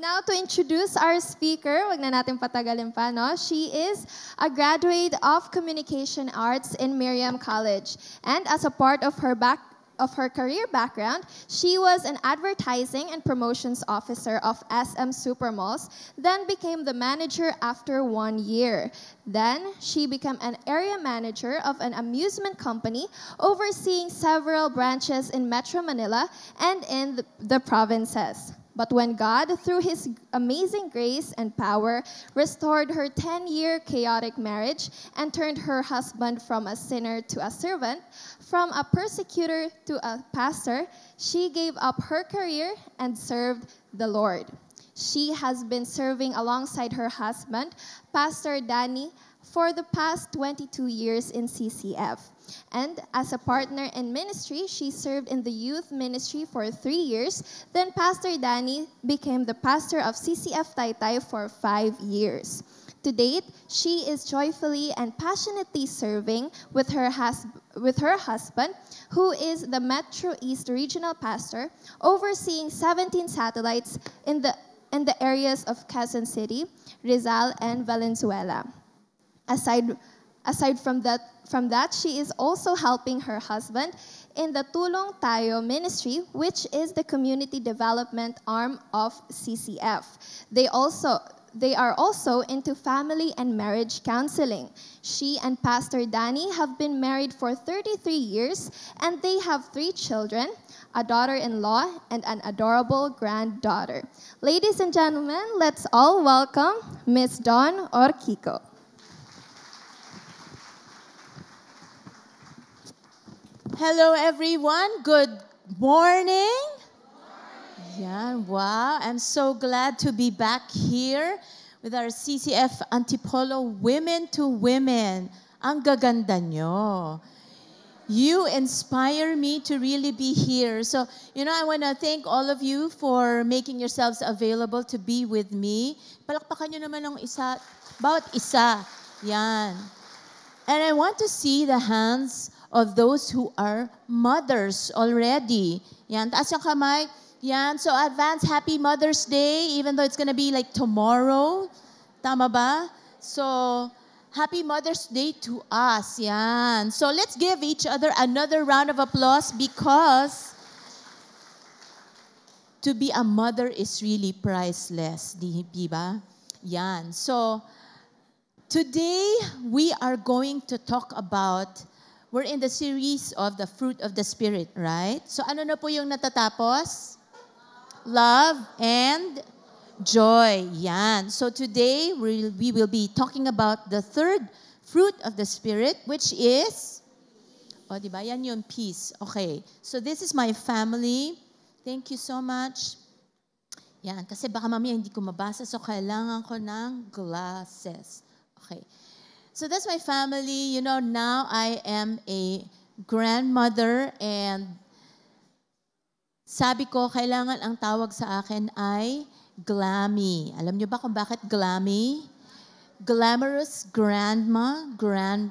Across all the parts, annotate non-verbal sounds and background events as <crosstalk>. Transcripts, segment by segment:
now to introduce our speaker. Wag na natin patagalin pa, no? She is a graduate of Communication Arts in Miriam College. And as a part of her back of her career background, she was an advertising and promotions officer of SM Supermalls, then became the manager after one year. Then she became an area manager of an amusement company, overseeing several branches in Metro Manila and in the, the provinces. But when God, through his amazing grace and power, restored her 10 year chaotic marriage and turned her husband from a sinner to a servant, from a persecutor to a pastor, she gave up her career and served the Lord. She has been serving alongside her husband, Pastor Danny for the past 22 years in CCF. And as a partner in ministry, she served in the youth ministry for three years. Then Pastor Danny became the pastor of CCF Taytay for five years. To date, she is joyfully and passionately serving with her, hus- with her husband, who is the Metro East regional pastor, overseeing 17 satellites in the, in the areas of Quezon City, Rizal, and Valenzuela. Aside, aside from, that, from that, she is also helping her husband in the Tulong Tayo ministry, which is the community development arm of CCF. They also they are also into family and marriage counseling. She and Pastor Danny have been married for 33 years and they have three children a daughter in law and an adorable granddaughter. Ladies and gentlemen, let's all welcome Miss Dawn Orkiko. Hello everyone. Good morning. morning. Yeah, wow. I'm so glad to be back here with our CCF Antipolo Women to Women. Ang gaganda nyo. You inspire me to really be here. So, you know, I want to thank all of you for making yourselves available to be with me. Palakpakan nyo naman ng isa, bawat isa. Yan. And I want to see the hands of those who are mothers already. Yan, taas yung kamay. Yan, so advance happy Mother's Day, even though it's gonna be like tomorrow. Tama ba? So, happy Mother's Day to us. Yan. So, let's give each other another round of applause because to be a mother is really priceless. Di, di ba? Yan. So, today we are going to talk about we're in the series of the fruit of the Spirit, right? So ano na po yung natatapos? Love and joy. Yan. So today, we will be talking about the third fruit of the Spirit, which is, o oh, diba, yan yung peace. Okay. So this is my family. Thank you so much. Yan. Kasi baka mamaya hindi ko mabasa, so kailangan ko ng glasses. Okay. So that's my family. You know, now I am a grandmother and sabi ko, kailangan ang tawag sa akin ay glammy. Alam niyo ba kung bakit glammy? Glamorous grandma, grand,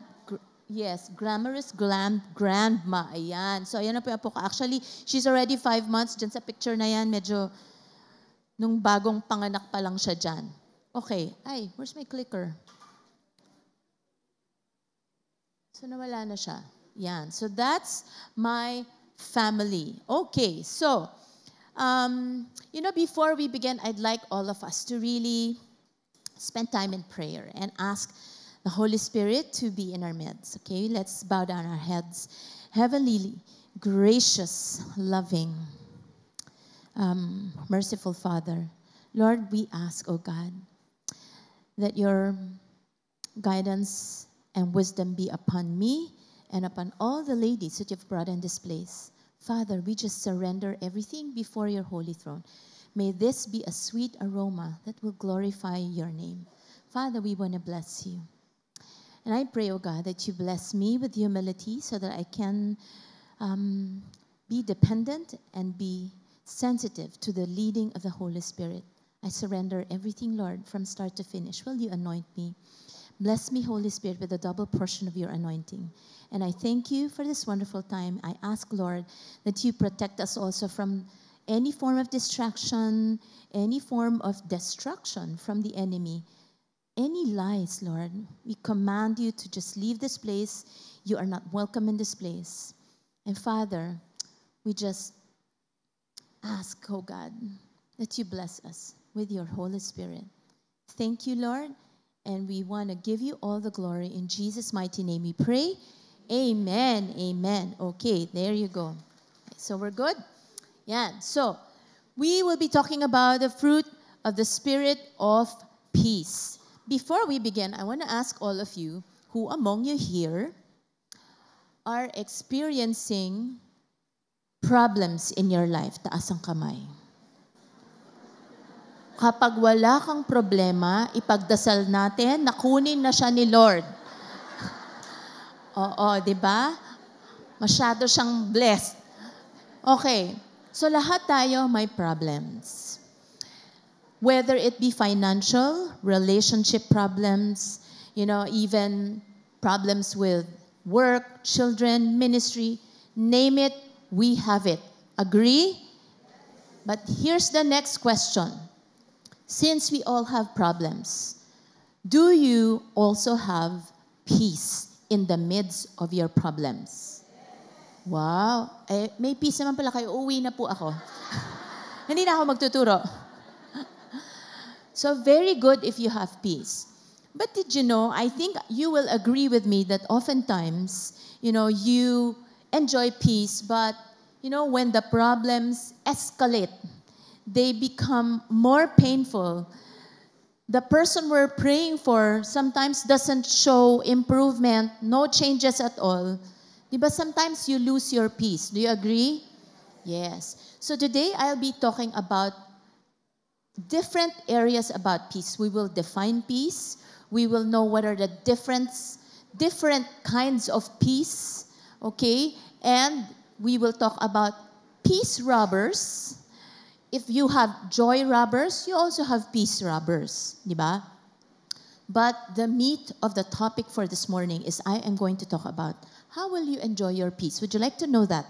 yes, glamorous glam, grandma. Ayan. So, ayan na po yung apo Actually, she's already five months. Diyan sa picture na yan, medyo nung bagong panganak pa lang siya dyan. Okay. Ay, where's my clicker? So nawala na siya. Yan. So that's my family. Okay, so, um, you know, before we begin, I'd like all of us to really spend time in prayer and ask the Holy Spirit to be in our midst. Okay, let's bow down our heads. Heavenly, gracious, loving, um, merciful Father, Lord, we ask, O oh God, that your guidance and wisdom be upon me and upon all the ladies that you've brought in this place. Father, we just surrender everything before your holy throne. May this be a sweet aroma that will glorify your name. Father, we want to bless you. And I pray, O oh God, that you bless me with humility so that I can um, be dependent and be sensitive to the leading of the Holy Spirit. I surrender everything, Lord, from start to finish. Will you anoint me? Bless me, Holy Spirit, with a double portion of your anointing. And I thank you for this wonderful time. I ask, Lord, that you protect us also from any form of distraction, any form of destruction from the enemy, any lies, Lord. We command you to just leave this place. You are not welcome in this place. And Father, we just ask, oh God, that you bless us with your Holy Spirit. Thank you, Lord. And we want to give you all the glory. In Jesus' mighty name we pray. Amen. Amen. Okay, there you go. So we're good? Yeah. So we will be talking about the fruit of the Spirit of peace. Before we begin, I want to ask all of you who among you here are experiencing problems in your life. Taas ang kamay. kapag wala kang problema, ipagdasal natin, na kunin na siya ni Lord. Oo, di ba? Masyado siyang blessed. Okay, so lahat tayo may problems. Whether it be financial, relationship problems, you know, even problems with work, children, ministry, name it, we have it. Agree? But here's the next question. Since we all have problems, do you also have peace in the midst of your problems? Wow. Eh, may peace naman pala kayo. Uwi na po ako. <laughs> Hindi na ako magtuturo. so very good if you have peace. But did you know, I think you will agree with me that oftentimes, you know, you enjoy peace, but you know, when the problems escalate, they become more painful. The person we're praying for sometimes doesn't show improvement, no changes at all. But sometimes you lose your peace. Do you agree? Yes. So today I'll be talking about different areas about peace. We will define peace. We will know what are the difference, different kinds of peace. Okay? And we will talk about peace robbers if you have joy rubbers, you also have peace rubbers, di ba? But the meat of the topic for this morning is I am going to talk about how will you enjoy your peace? Would you like to know that?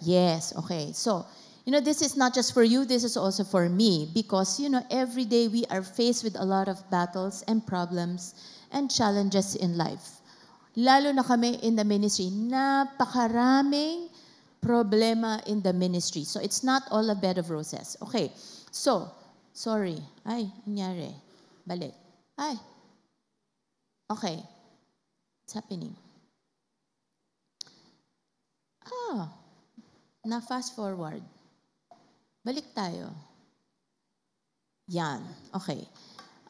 Yes, okay. So, you know, this is not just for you, this is also for me because, you know, every day we are faced with a lot of battles and problems and challenges in life. Lalo na kami in the ministry, napakaraming problema in the ministry. So it's not all a bed of roses. Okay. So, sorry. Ay, nangyari. Balik. Ay. Okay. What's happening. Ah. Na fast forward. Balik tayo. Yan. Okay.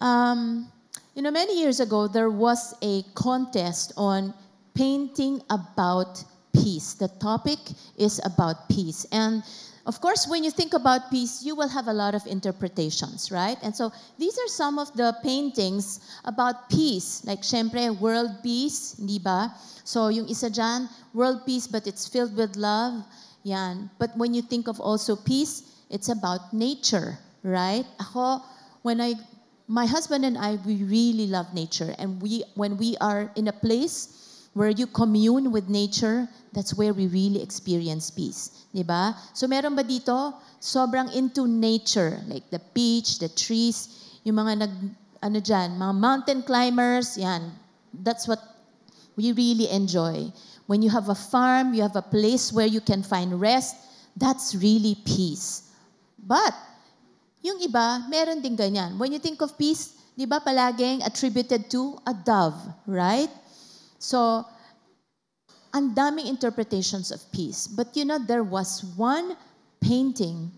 Um, you know, many years ago, there was a contest on painting about peace. The topic is about peace. And of course, when you think about peace, you will have a lot of interpretations, right? And so these are some of the paintings about peace, like syempre, world peace, niba. So yung isa dyan, world peace, but it's filled with love, yan. But when you think of also peace, it's about nature, right? Ako, when I, my husband and I, we really love nature. And we, when we are in a place where you commune with nature, that's where we really experience peace. Di ba? So meron ba dito? Sobrang into nature, like the beach, the trees, yung mga nag, ano dyan, mga mountain climbers, yan. That's what we really enjoy. When you have a farm, you have a place where you can find rest, that's really peace. But, yung iba, meron din ganyan. When you think of peace, di ba palaging attributed to a dove, right? So, ang daming interpretations of peace. But you know, there was one painting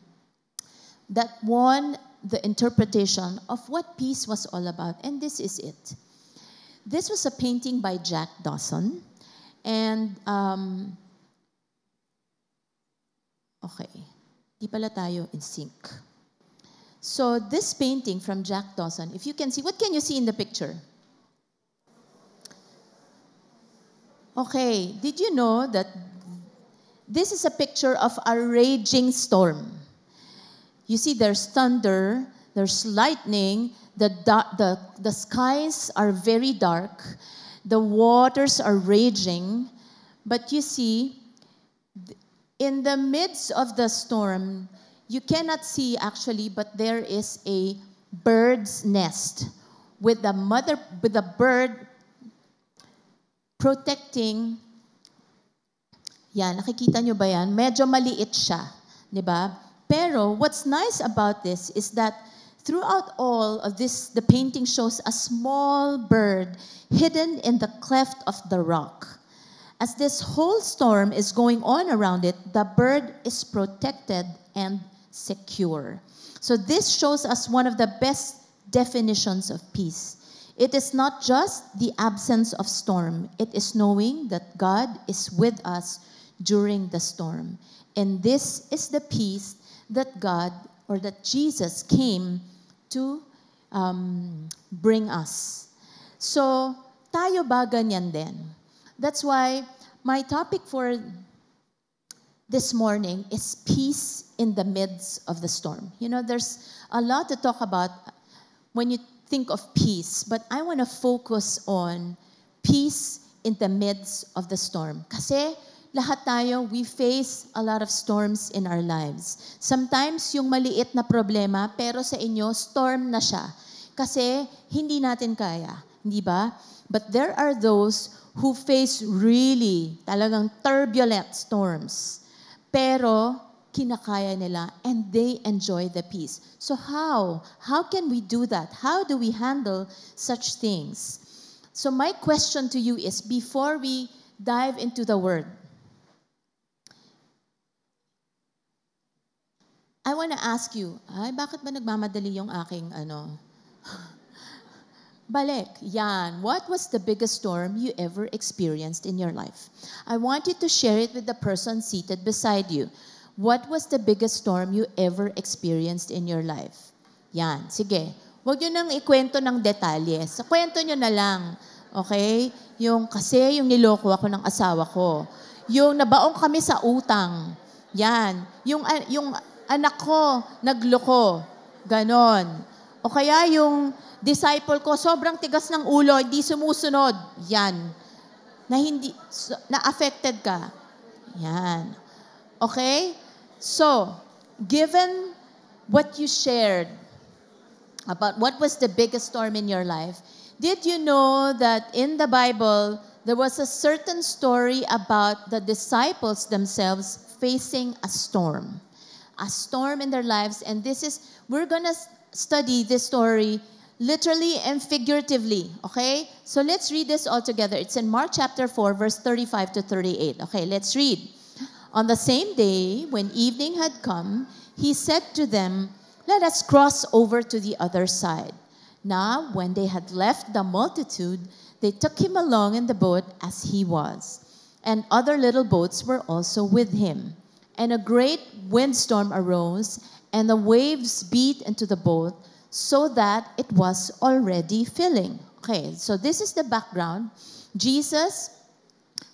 that won the interpretation of what peace was all about. And this is it. This was a painting by Jack Dawson. And, um, okay, di pala tayo in sync. So this painting from Jack Dawson, if you can see, what can you see in the picture? Okay, did you know that this is a picture of a raging storm? You see, there's thunder, there's lightning, the, the, the skies are very dark, the waters are raging. But you see, in the midst of the storm, you cannot see actually, but there is a bird's nest with the mother, with the bird protecting, yan, nakikita nyo ba yan? Medyo maliit siya, di ba? Pero what's nice about this is that throughout all of this, the painting shows a small bird hidden in the cleft of the rock. As this whole storm is going on around it, the bird is protected and secure. So this shows us one of the best definitions of peace It is not just the absence of storm, it is knowing that God is with us during the storm. And this is the peace that God or that Jesus came to um, bring us. So, tayo ba ganyan din? That's why my topic for this morning is peace in the midst of the storm. You know, there's a lot to talk about when you think of peace, but I want to focus on peace in the midst of the storm. Kasi lahat tayo, we face a lot of storms in our lives. Sometimes yung maliit na problema, pero sa inyo, storm na siya. Kasi hindi natin kaya, di ba? But there are those who face really, talagang turbulent storms. Pero kinakaya nila and they enjoy the peace. So how? How can we do that? How do we handle such things? So my question to you is before we dive into the word, I want to ask you, ay bakit ba nagmamadali yung aking ano? <laughs> Balik, yan. What was the biggest storm you ever experienced in your life? I want you to share it with the person seated beside you. What was the biggest storm you ever experienced in your life? Yan, sige. Huwag nyo nang ikwento ng detalye. Sa kwento nyo na lang. Okay? Yung kasi yung niloko ako ng asawa ko. Yung nabaong kami sa utang. Yan. Yung, yung anak ko, nagloko. Ganon. O kaya yung disciple ko, sobrang tigas ng ulo, hindi sumusunod. Yan. Na hindi, na affected ka. Yan. Okay? So, given what you shared about what was the biggest storm in your life, did you know that in the Bible there was a certain story about the disciples themselves facing a storm? A storm in their lives, and this is, we're gonna study this story literally and figuratively. Okay? So let's read this all together. It's in Mark chapter 4, verse 35 to 38. Okay, let's read. On the same day, when evening had come, he said to them, Let us cross over to the other side. Now, when they had left the multitude, they took him along in the boat as he was. And other little boats were also with him. And a great windstorm arose, and the waves beat into the boat so that it was already filling. Okay, so this is the background. Jesus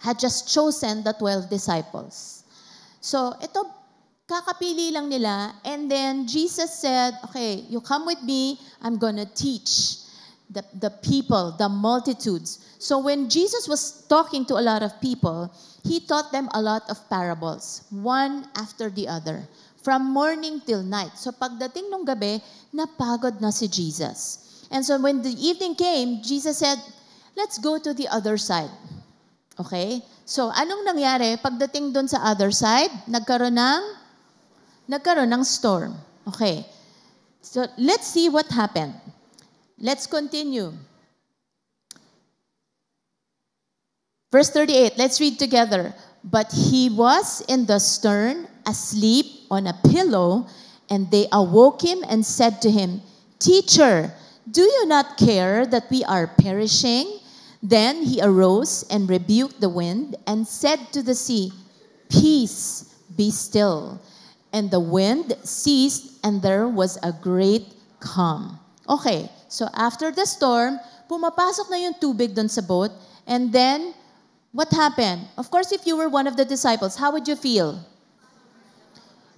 had just chosen the 12 disciples. So, ito, kakapili lang nila. And then Jesus said, okay, you come with me, I'm gonna teach the, the people, the multitudes. So when Jesus was talking to a lot of people, he taught them a lot of parables, one after the other, from morning till night. So pagdating nung gabi, napagod na si Jesus. And so when the evening came, Jesus said, let's go to the other side. Okay? So, anong nangyari? Pagdating doon sa other side, nagkaroon ng, nagkaroon ng storm. Okay. So, let's see what happened. Let's continue. Verse 38, let's read together. But he was in the stern, asleep on a pillow, and they awoke him and said to him, Teacher, do you not care that we are perishing? Then he arose and rebuked the wind and said to the sea, Peace, be still. And the wind ceased, and there was a great calm. Okay, so after the storm, pumapasok na yung tubig doon sa boat, and then, what happened? Of course, if you were one of the disciples, how would you feel?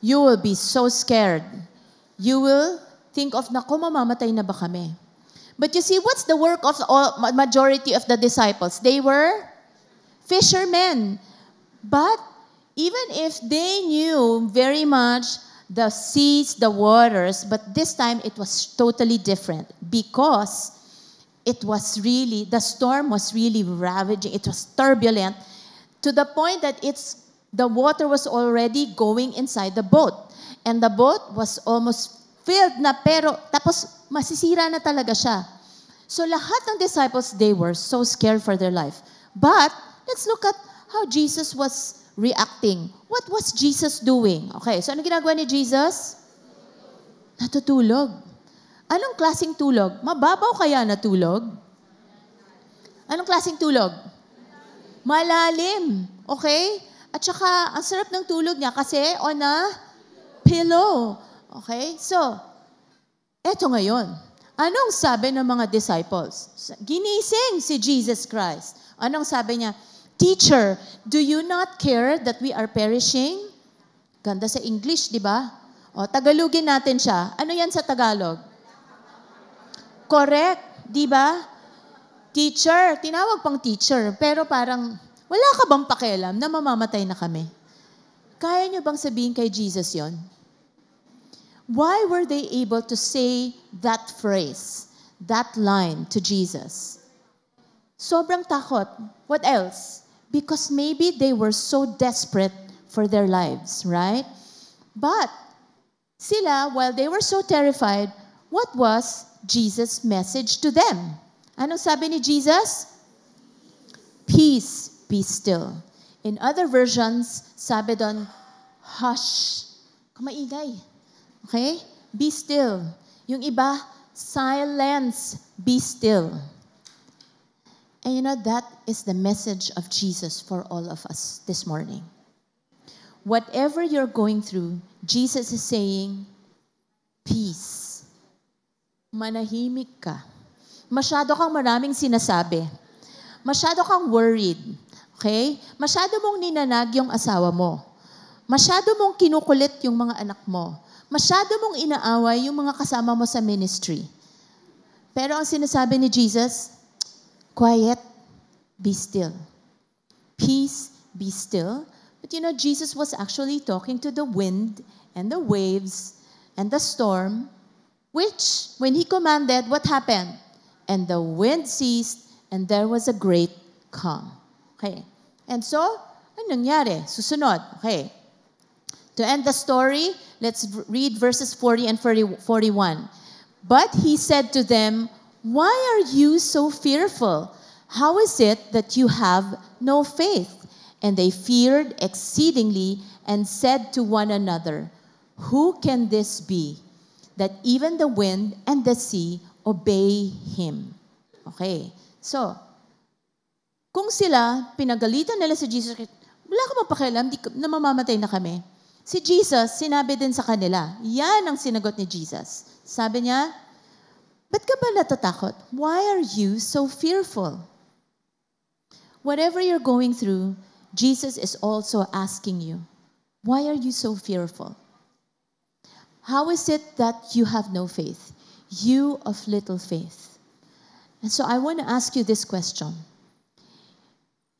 You will be so scared. You will think of, nako, mamamatay na ba kami? But you see, what's the work of all, majority of the disciples? They were fishermen. But even if they knew very much the seas, the waters, but this time it was totally different because it was really, the storm was really ravaging. It was turbulent to the point that it's, the water was already going inside the boat. And the boat was almost filled na pero tapos masisira na talaga siya. So lahat ng disciples, they were so scared for their life. But let's look at how Jesus was reacting. What was Jesus doing? Okay, so ano ginagawa ni Jesus? Natutulog. Anong klasing tulog? Mababaw kaya natulog? Anong klasing tulog? Malalim. Okay? At saka, ang sarap ng tulog niya kasi on a pillow. Okay? So, eto ngayon. Anong sabi ng mga disciples? Ginising si Jesus Christ. Anong sabi niya? Teacher, do you not care that we are perishing? Ganda sa English, di ba? O, Tagalogin natin siya. Ano yan sa Tagalog? Correct, di ba? teacher, tinawag pang teacher, pero parang wala ka bang pakialam na mamamatay na kami? Kaya niyo bang sabihin kay Jesus yon? Why were they able to say that phrase, that line to Jesus? Sobrang takot. What else? Because maybe they were so desperate for their lives, right? But sila, while they were so terrified, what was Jesus' message to them? Ano sabi ni Jesus? Peace, be still. In other versions, sabi doon, hush, kumaingay. Okay? Be still. Yung iba, silence, be still. And you know, that is the message of Jesus for all of us this morning. Whatever you're going through, Jesus is saying, peace. Manahimik ka. Masyado kang maraming sinasabi. Masyado kang worried. Okay? Masyado mong ninanag yung asawa mo. Masyado mong kinukulit yung mga anak mo Masyado mong inaaway yung mga kasama mo sa ministry. Pero ang sinasabi ni Jesus, quiet, be still. Peace, be still. But you know, Jesus was actually talking to the wind and the waves and the storm, which, when he commanded, what happened? And the wind ceased, and there was a great calm. Okay. And so, anong nangyari? Susunod. Okay. To end the story, let's read verses 40 and 40, 41. But he said to them, Why are you so fearful? How is it that you have no faith? And they feared exceedingly and said to one another, Who can this be? That even the wind and the sea obey him. Okay. So, kung sila, pinagalitan nila si Jesus, wala ka mapakialam, namamamatay na kami. Si Jesus, sinabi din sa kanila, yan ang sinagot ni Jesus. Sabi niya, Ba't ka ba natatakot? Why are you so fearful? Whatever you're going through, Jesus is also asking you, Why are you so fearful? How is it that you have no faith? You of little faith. And so I want to ask you this question.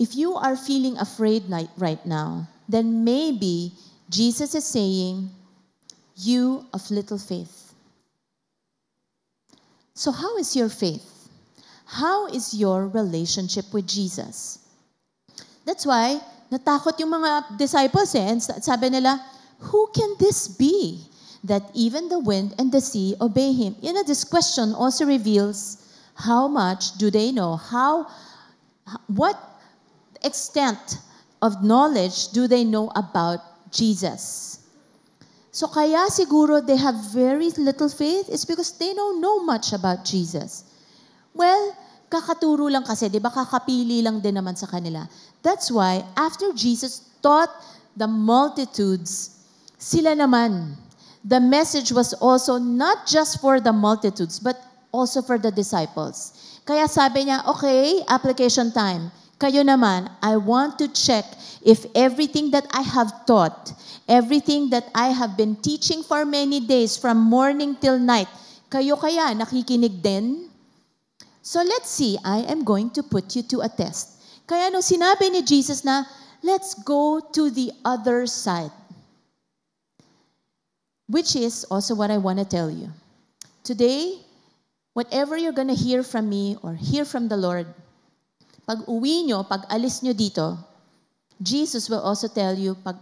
If you are feeling afraid right now, then maybe Jesus is saying, You of little faith. So, how is your faith? How is your relationship with Jesus? That's why natakot yung mga disciples eh. And sabi nila, Who can this be that even the wind and the sea obey him? You know, this question also reveals how much do they know? How, what extent of knowledge do they know about Jesus. So kaya siguro they have very little faith is because they don't know much about Jesus. Well, kakaturo lang kasi, di ba kakapili lang din naman sa kanila. That's why after Jesus taught the multitudes, sila naman, the message was also not just for the multitudes, but also for the disciples. Kaya sabi niya, okay, application time kayo naman, I want to check if everything that I have taught, everything that I have been teaching for many days from morning till night, kayo kaya nakikinig din? So let's see, I am going to put you to a test. Kaya no sinabi ni Jesus na, let's go to the other side. Which is also what I want to tell you. Today, whatever you're going to hear from me or hear from the Lord, pag uwi nyo, pag alis nyo dito, Jesus will also tell you, pag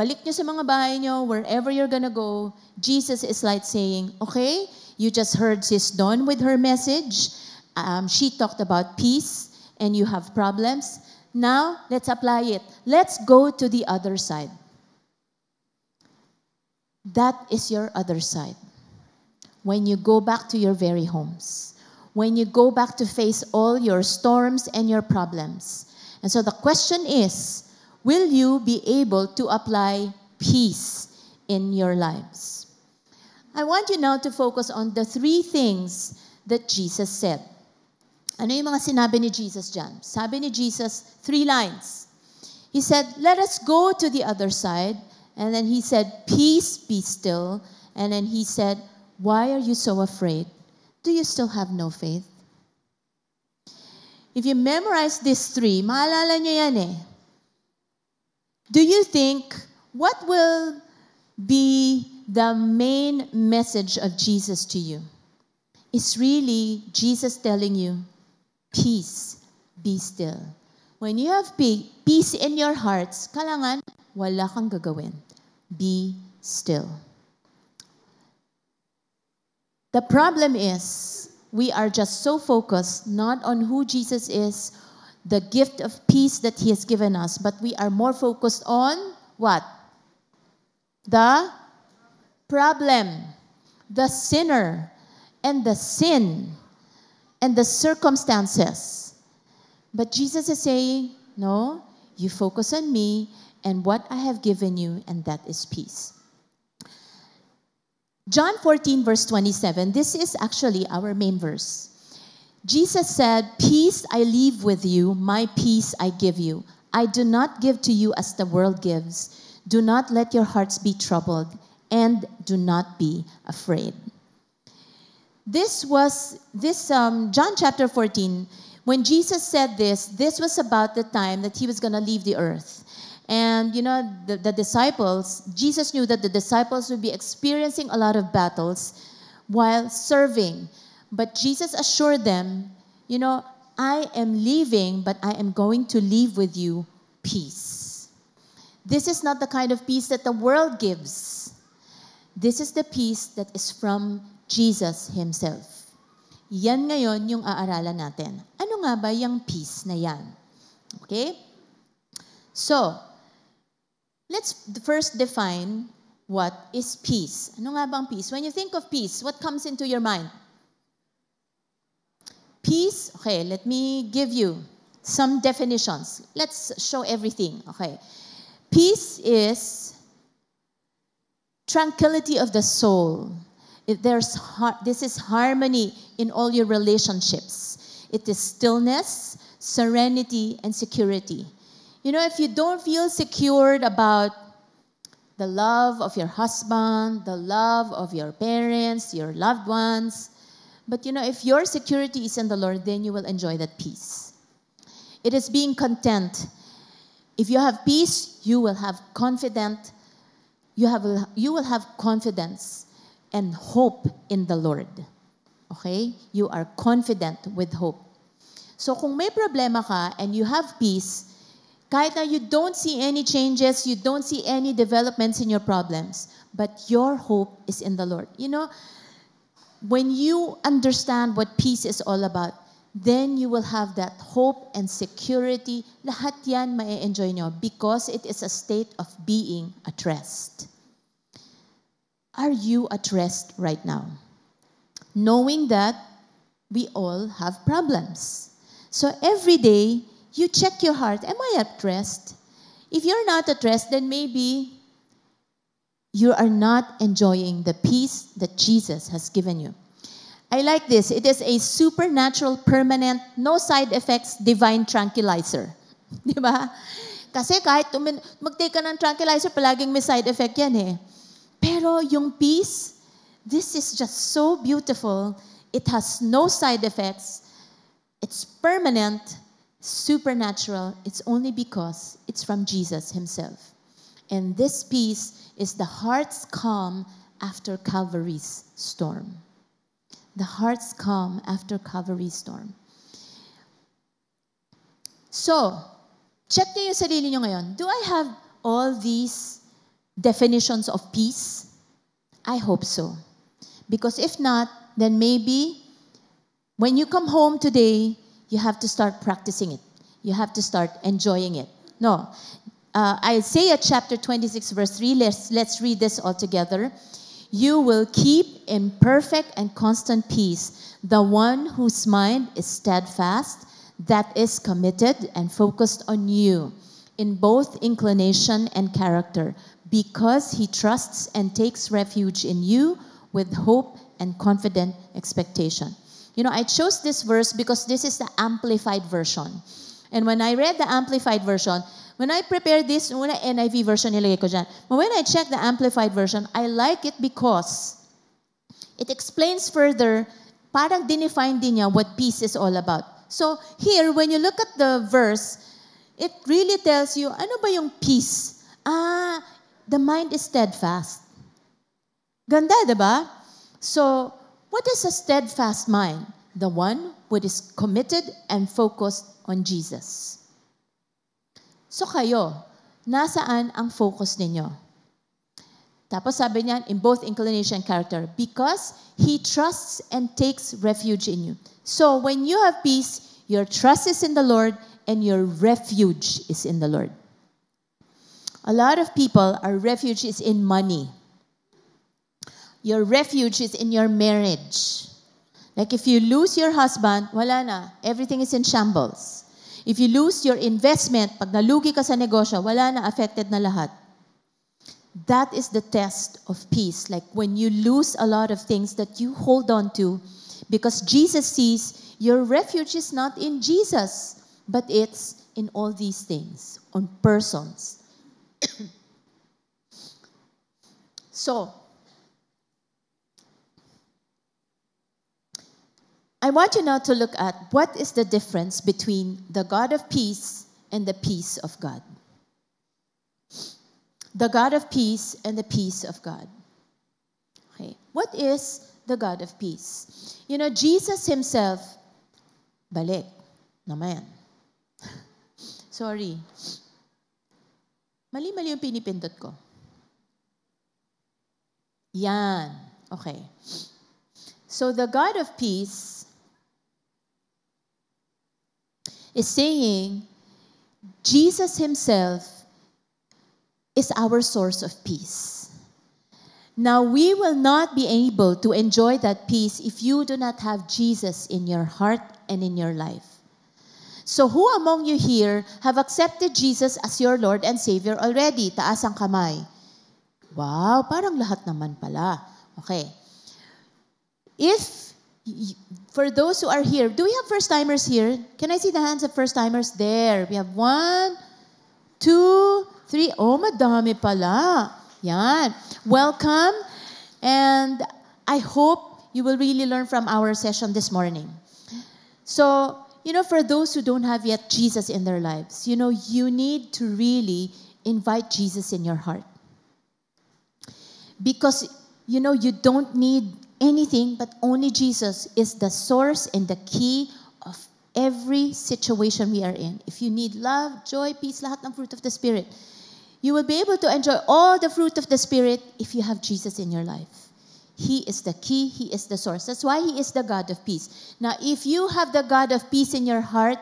balik nyo sa mga bahay nyo, wherever you're gonna go, Jesus is like saying, okay, you just heard Sis Dawn with her message. Um, she talked about peace and you have problems. Now, let's apply it. Let's go to the other side. That is your other side. When you go back to your very homes. when you go back to face all your storms and your problems. And so the question is will you be able to apply peace in your lives? I want you now to focus on the three things that Jesus said. Ano yung mga sinabi ni Jesus dyan? Sabi ni Jesus, three lines. He said, let us go to the other side. And then he said, peace be still. And then he said, why are you so afraid? do you still have no faith? If you memorize these three, maalala nyo yan eh. Do you think what will be the main message of Jesus to you? It's really Jesus telling you, peace, be still. When you have peace in your hearts, kalangan, wala kang gagawin. Be still. The problem is we are just so focused not on who Jesus is, the gift of peace that he has given us, but we are more focused on what? The problem, the sinner, and the sin, and the circumstances. But Jesus is saying, No, you focus on me and what I have given you, and that is peace. John 14, verse 27, this is actually our main verse. Jesus said, Peace I leave with you, my peace I give you. I do not give to you as the world gives. Do not let your hearts be troubled, and do not be afraid. This was, this, um, John chapter 14, when Jesus said this, this was about the time that he was going to leave the earth. And you know, the, the disciples, Jesus knew that the disciples would be experiencing a lot of battles while serving. But Jesus assured them, you know, I am leaving, but I am going to leave with you peace. This is not the kind of peace that the world gives. This is the peace that is from Jesus Himself. Yan ngayon yung aaralan natin. Ano nga ba yung peace na yan? Okay? So, Let's first define what is peace. Ano nga bang peace? When you think of peace, what comes into your mind? Peace, okay, let me give you some definitions. Let's show everything, okay? Peace is tranquility of the soul. If there's this is harmony in all your relationships. It is stillness, serenity, and security. You know, if you don't feel secured about the love of your husband, the love of your parents, your loved ones, but you know, if your security is in the Lord, then you will enjoy that peace. It is being content. If you have peace, you will have confident, you have you will have confidence and hope in the Lord. Okay? You are confident with hope. So kung may problema ka and you have peace, Kahit na you don't see any changes, you don't see any developments in your problems, but your hope is in the Lord. You know, when you understand what peace is all about, then you will have that hope and security. Lahat yan enjoy nyo because it is a state of being at rest. Are you at rest right now? Knowing that we all have problems. So every day, you check your heart. Am I at rest? If you're not at rest, then maybe you are not enjoying the peace that Jesus has given you. I like this. It is a supernatural, permanent, no side effects, divine tranquilizer. <laughs> Di ba? Kasi kahit tumin- mag-take ka ng tranquilizer, palaging may side effect yan eh. Pero yung peace, this is just so beautiful. It has no side effects. It's permanent supernatural, it's only because it's from Jesus himself. And this peace is the heart's calm after Calvary's storm. The heart's calm after Calvary's storm. So, check niyo yung sarili niyo ngayon. Do I have all these definitions of peace? I hope so. Because if not, then maybe when you come home today, you have to start practicing it. You have to start enjoying it. No. Uh, Isaiah chapter 26, verse 3, let's, let's read this all together. You will keep in perfect and constant peace the one whose mind is steadfast, that is committed and focused on you in both inclination and character, because he trusts and takes refuge in you with hope and confident expectation. You know, I chose this verse because this is the amplified version. And when I read the amplified version, when I prepared this, una NIV version nilagay ko dyan. But when I checked the amplified version, I like it because it explains further, parang dinefine din niya what peace is all about. So here, when you look at the verse, it really tells you, ano ba yung peace? Ah, the mind is steadfast. Ganda, di ba? So, what is a steadfast mind? The one which is committed and focused on Jesus. So kayo, nasaan ang focus ninyo? Tapos sabi niyan, in both inclination and character, because he trusts and takes refuge in you. So when you have peace, your trust is in the Lord and your refuge is in the Lord. A lot of people, our refuge is in money. Your refuge is in your marriage. Like if you lose your husband, wala na. Everything is in shambles. If you lose your investment, pag nalugi ka sa negosyo, wala na, affected na lahat. That is the test of peace. Like when you lose a lot of things that you hold on to, because Jesus sees your refuge is not in Jesus, but it's in all these things, on persons. <coughs> so, I want you now to look at what is the difference between the God of peace and the peace of God. The God of peace and the peace of God. Okay. What is the God of peace? You know, Jesus himself, balik naman. <laughs> Sorry. Mali-mali yung pinipindot ko. Yan. Okay. So the God of peace is saying Jesus himself is our source of peace. Now, we will not be able to enjoy that peace if you do not have Jesus in your heart and in your life. So who among you here have accepted Jesus as your Lord and Savior already? Taas ang kamay. Wow, parang lahat naman pala. Okay. If for those who are here, do we have first timers here? Can I see the hands of first timers? There. We have one, two, three. Oh, madami pala. Yan. Welcome. And I hope you will really learn from our session this morning. So, you know, for those who don't have yet Jesus in their lives, you know, you need to really invite Jesus in your heart. Because, you know, you don't need anything, but only Jesus is the source and the key of every situation we are in. If you need love, joy, peace, lahat ng fruit of the Spirit, you will be able to enjoy all the fruit of the Spirit if you have Jesus in your life. He is the key, He is the source. That's why He is the God of peace. Now, if you have the God of peace in your heart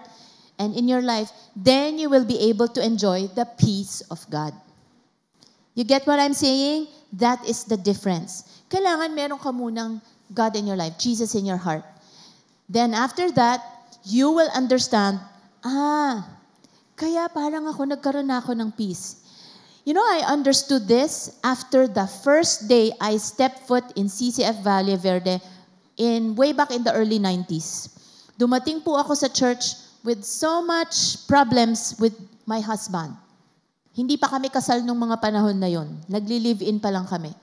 and in your life, then you will be able to enjoy the peace of God. You get what I'm saying? That is the difference. kailangan meron ka munang God in your life, Jesus in your heart. Then after that, you will understand, ah, kaya parang ako nagkaroon ako ng peace. You know, I understood this after the first day I stepped foot in CCF Valle Verde in way back in the early 90s. Dumating po ako sa church with so much problems with my husband. Hindi pa kami kasal nung mga panahon na yon. Nagli-live-in pa lang kami.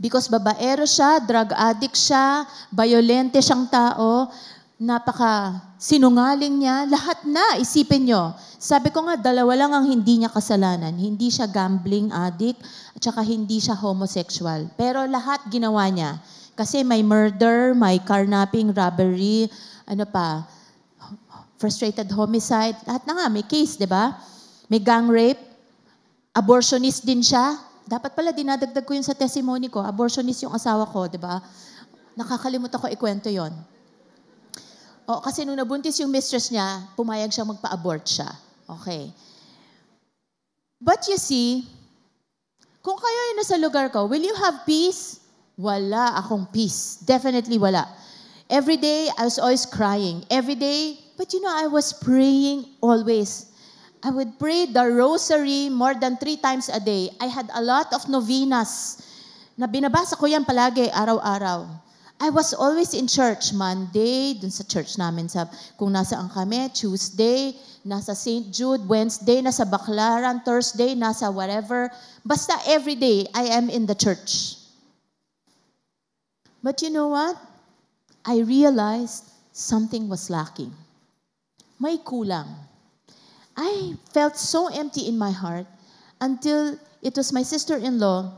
Because babaero siya, drug addict siya, violente siyang tao, napaka sinungaling niya, lahat na, isipin nyo. Sabi ko nga, dalawa lang ang hindi niya kasalanan. Hindi siya gambling addict, at saka hindi siya homosexual. Pero lahat ginawa niya. Kasi may murder, may carnapping, robbery, ano pa, frustrated homicide, lahat na nga, may case, di ba? May gang rape, abortionist din siya, dapat pala dinadagdag ko yun sa testimony ko. Abortionist yung asawa ko, di ba? Nakakalimut ako ikwento yon. O, kasi nung nabuntis yung mistress niya, pumayag siya magpa-abort siya. Okay. But you see, kung kayo ay nasa lugar ko, will you have peace? Wala akong peace. Definitely wala. Every day, I was always crying. Every day, but you know, I was praying always. I would pray the rosary more than three times a day. I had a lot of novenas na binabasa ko yan palagi, araw-araw. I was always in church, Monday, dun sa church namin, sa, kung nasaan kami, Tuesday, nasa St. Jude, Wednesday, nasa Baclaran, Thursday, nasa whatever. Basta every day, I am in the church. But you know what? I realized something was lacking. May kulang. I felt so empty in my heart until it was my sister-in-law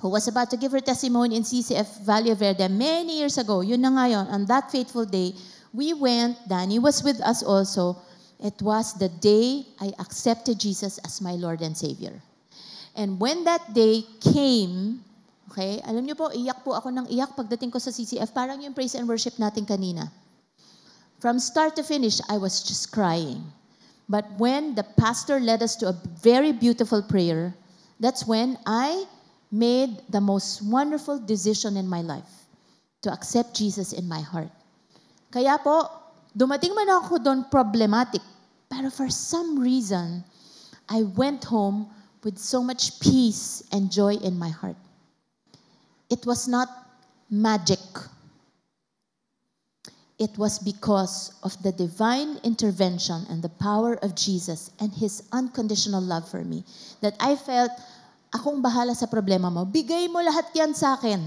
who was about to give her testimony in CCF Valle Verde many years ago. Yun na ngayon, on that fateful day, we went, Danny was with us also. It was the day I accepted Jesus as my Lord and Savior. And when that day came, okay, alam niyo po, iyak po ako ng iyak pagdating ko sa CCF, parang yung praise and worship natin kanina. From start to finish, I was just crying. But when the pastor led us to a very beautiful prayer, that's when I made the most wonderful decision in my life to accept Jesus in my heart. Kaya po, dumating man ako doon problematic. Pero for some reason, I went home with so much peace and joy in my heart. It was not magic. it was because of the divine intervention and the power of Jesus and His unconditional love for me that I felt, akong bahala sa problema mo. Bigay mo lahat yan sa akin.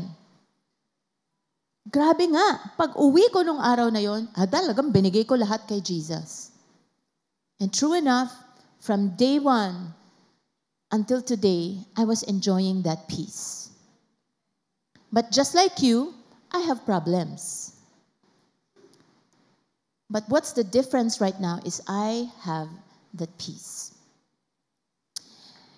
Grabe nga, pag uwi ko nung araw na yon, ah, talagang binigay ko lahat kay Jesus. And true enough, from day one until today, I was enjoying that peace. But just like you, I have problems. But what's the difference right now is I have that peace.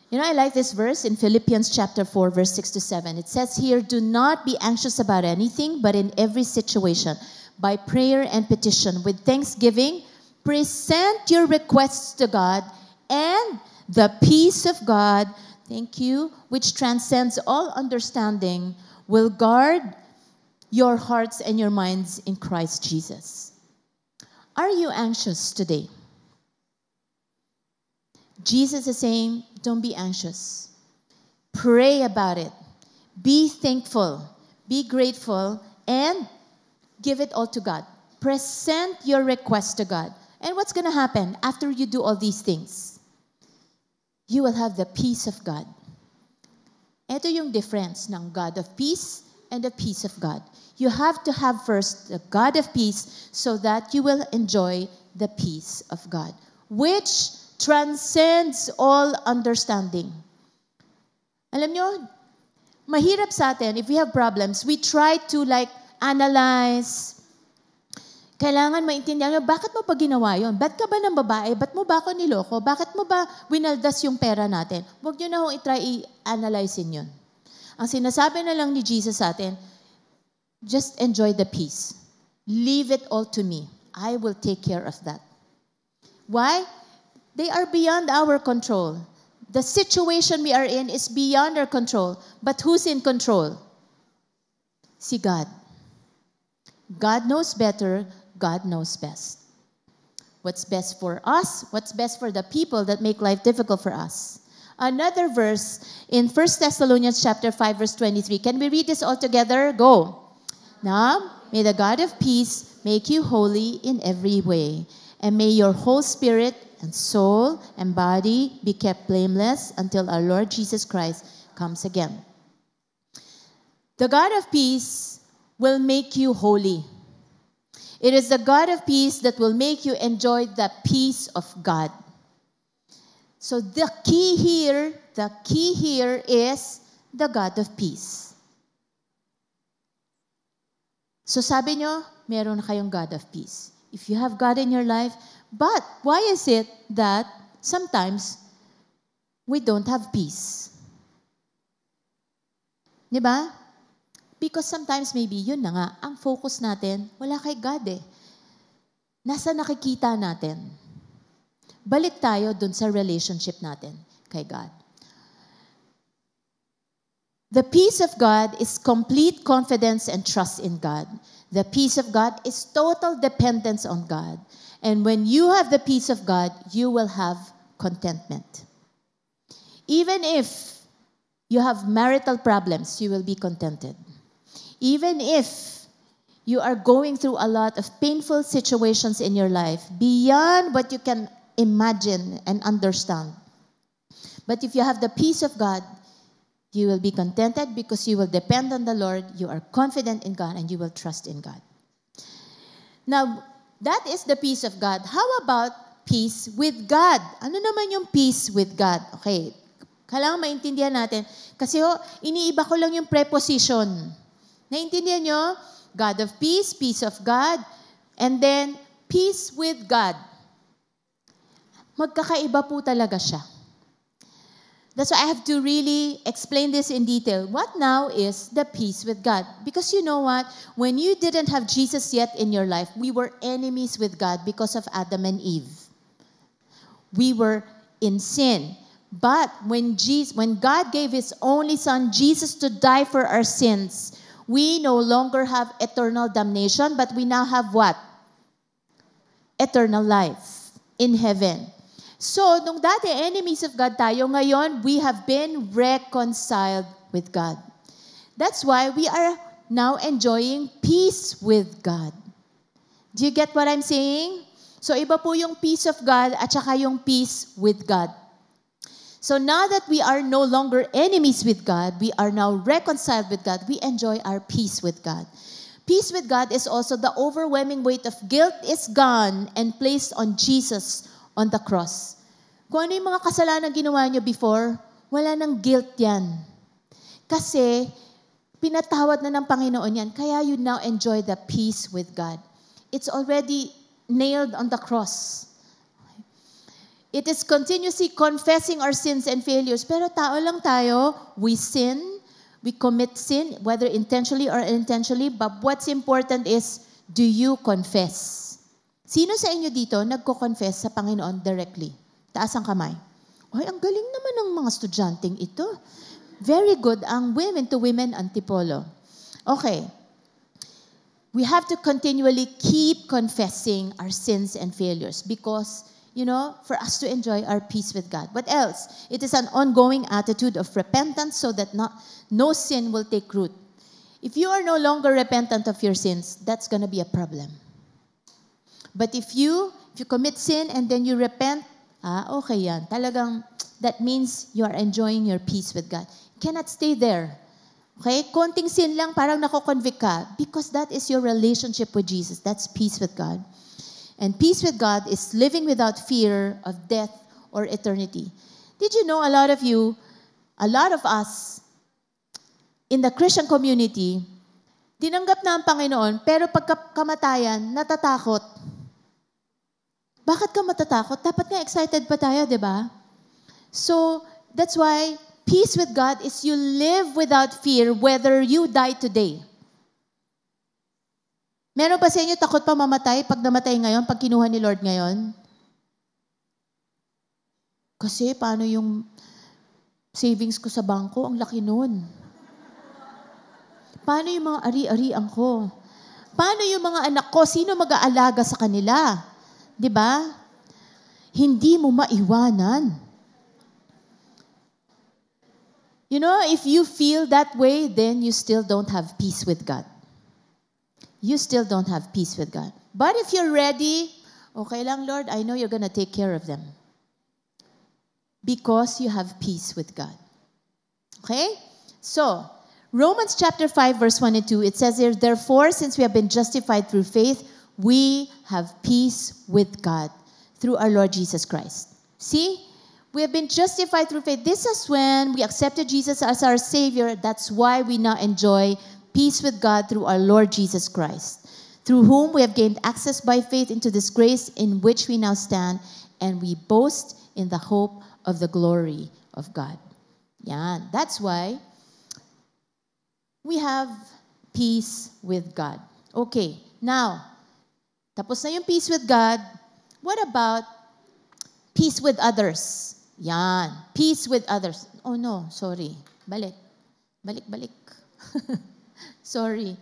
You know, I like this verse in Philippians chapter 4, verse 6 to 7. It says here, Do not be anxious about anything, but in every situation, by prayer and petition, with thanksgiving, present your requests to God, and the peace of God, thank you, which transcends all understanding, will guard your hearts and your minds in Christ Jesus. Are you anxious today? Jesus is saying, Don't be anxious. Pray about it. Be thankful. Be grateful and give it all to God. Present your request to God. And what's going to happen after you do all these things? You will have the peace of God. Ito yung difference ng God of peace and the peace of God. You have to have first the God of peace so that you will enjoy the peace of God, which transcends all understanding. Alam nyo, mahirap sa atin, if we have problems, we try to like analyze, kailangan maintindihan nyo, bakit mo pa ginawa yun? Ba't ka ba ng babae? Ba't mo ba ako niloko? Bakit mo ba winaldas yung pera natin? Huwag nyo na hong i-try i-analyze yun. Ang sinasabi na lang ni Jesus sa atin, Just enjoy the peace. Leave it all to me. I will take care of that. Why? They are beyond our control. The situation we are in is beyond our control. But who's in control? See, God. God knows better, God knows best. What's best for us, what's best for the people that make life difficult for us. Another verse in 1 Thessalonians chapter 5 verse 23. Can we read this all together? Go. Now, may the God of peace make you holy in every way, and may your whole spirit and soul and body be kept blameless until our Lord Jesus Christ comes again. The God of peace will make you holy. It is the God of peace that will make you enjoy the peace of God. So the key here, the key here is the God of peace. So sabi nyo, meron na kayong God of peace. If you have God in your life, but why is it that sometimes we don't have peace? Di ba? Because sometimes maybe yun na nga, ang focus natin, wala kay God eh. Nasa nakikita natin. Balik tayo dun sa relationship natin kay God. The peace of God is complete confidence and trust in God. The peace of God is total dependence on God. And when you have the peace of God, you will have contentment. Even if you have marital problems, you will be contented. Even if you are going through a lot of painful situations in your life beyond what you can imagine and understand. But if you have the peace of God, You will be contented because you will depend on the Lord, you are confident in God, and you will trust in God. Now, that is the peace of God. How about peace with God? Ano naman yung peace with God? Okay, kailangan maintindihan natin. Kasi ho, iniiba ko lang yung preposition. Naintindihan nyo? God of peace, peace of God, and then peace with God. Magkakaiba po talaga siya. That's why I have to really explain this in detail. What now is the peace with God? Because you know what? When you didn't have Jesus yet in your life, we were enemies with God because of Adam and Eve. We were in sin. But when, Jesus, when God gave His only Son, Jesus, to die for our sins, we no longer have eternal damnation, but we now have what? Eternal life in heaven. So, nung dati enemies of God tayo, ngayon we have been reconciled with God. That's why we are now enjoying peace with God. Do you get what I'm saying? So, iba po yung peace of God at saka yung peace with God. So now that we are no longer enemies with God, we are now reconciled with God, we enjoy our peace with God. Peace with God is also the overwhelming weight of guilt is gone and placed on Jesus on the cross. Kung ano yung mga kasalanan ginawa niyo before, wala nang guilt yan. Kasi pinatawad na ng Panginoon yan. Kaya you now enjoy the peace with God. It's already nailed on the cross. It is continuously confessing our sins and failures. Pero tao lang tayo, we sin, we commit sin, whether intentionally or unintentionally. But what's important is, do you confess? Sino sa inyo dito nagko-confess sa Panginoon directly? Taas ang kamay. Ay, ang galing naman ng mga estudyanteng ito. Very good ang women to women antipolo. Okay. We have to continually keep confessing our sins and failures because, you know, for us to enjoy our peace with God. What else? It is an ongoing attitude of repentance so that not, no sin will take root. If you are no longer repentant of your sins, that's going to be a problem. But if you, if you commit sin and then you repent, ah, okay yan. Talagang, that means you are enjoying your peace with God. You cannot stay there. Okay? Konting sin lang, parang nako-convict ka. Because that is your relationship with Jesus. That's peace with God. And peace with God is living without fear of death or eternity. Did you know a lot of you, a lot of us, in the Christian community, tinanggap na ang Panginoon, pero pagkamatayan, natatakot. Bakit ka matatakot? Dapat nga excited pa tayo, di ba? So, that's why peace with God is you live without fear whether you die today. Meron ba sa inyo takot pa mamatay pag namatay ngayon, pag kinuha ni Lord ngayon? Kasi paano yung savings ko sa bangko? Ang laki nun. Paano yung mga ari-arian ko? Paano yung mga anak ko? Sino mag-aalaga sa kanila? Di ba? Hindi mo maiwanan. You know, if you feel that way, then you still don't have peace with God. You still don't have peace with God. But if you're ready, okay lang, Lord, I know you're going to take care of them. Because you have peace with God. Okay? So, Romans chapter 5, verse 1 and 2, it says here, Therefore, since we have been justified through faith, we have peace with God through our Lord Jesus Christ. See? We have been justified through faith. This is when we accepted Jesus as our Savior. That's why we now enjoy peace with God through our Lord Jesus Christ, through whom we have gained access by faith into this grace in which we now stand, and we boast in the hope of the glory of God. Yeah, that's why we have peace with God. Okay, now Tapos na yung peace with God. What about peace with others? Yan. Peace with others. Oh no, sorry. Balik. Balik, balik. <laughs> sorry.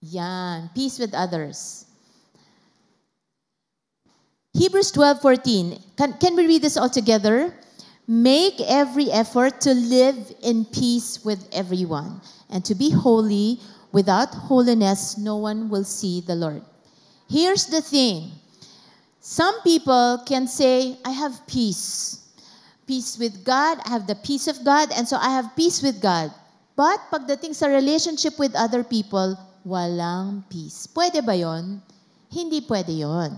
Yan. Peace with others. Hebrews 12:14. Can, can we read this all together? Make every effort to live in peace with everyone and to be holy. Without holiness, no one will see the Lord. Here's the thing some people can say, I have peace. Peace with God, I have the peace of God, and so I have peace with God. But pagdating sa relationship with other people, walang peace. Pwede ba yon? Hindi pwede yon.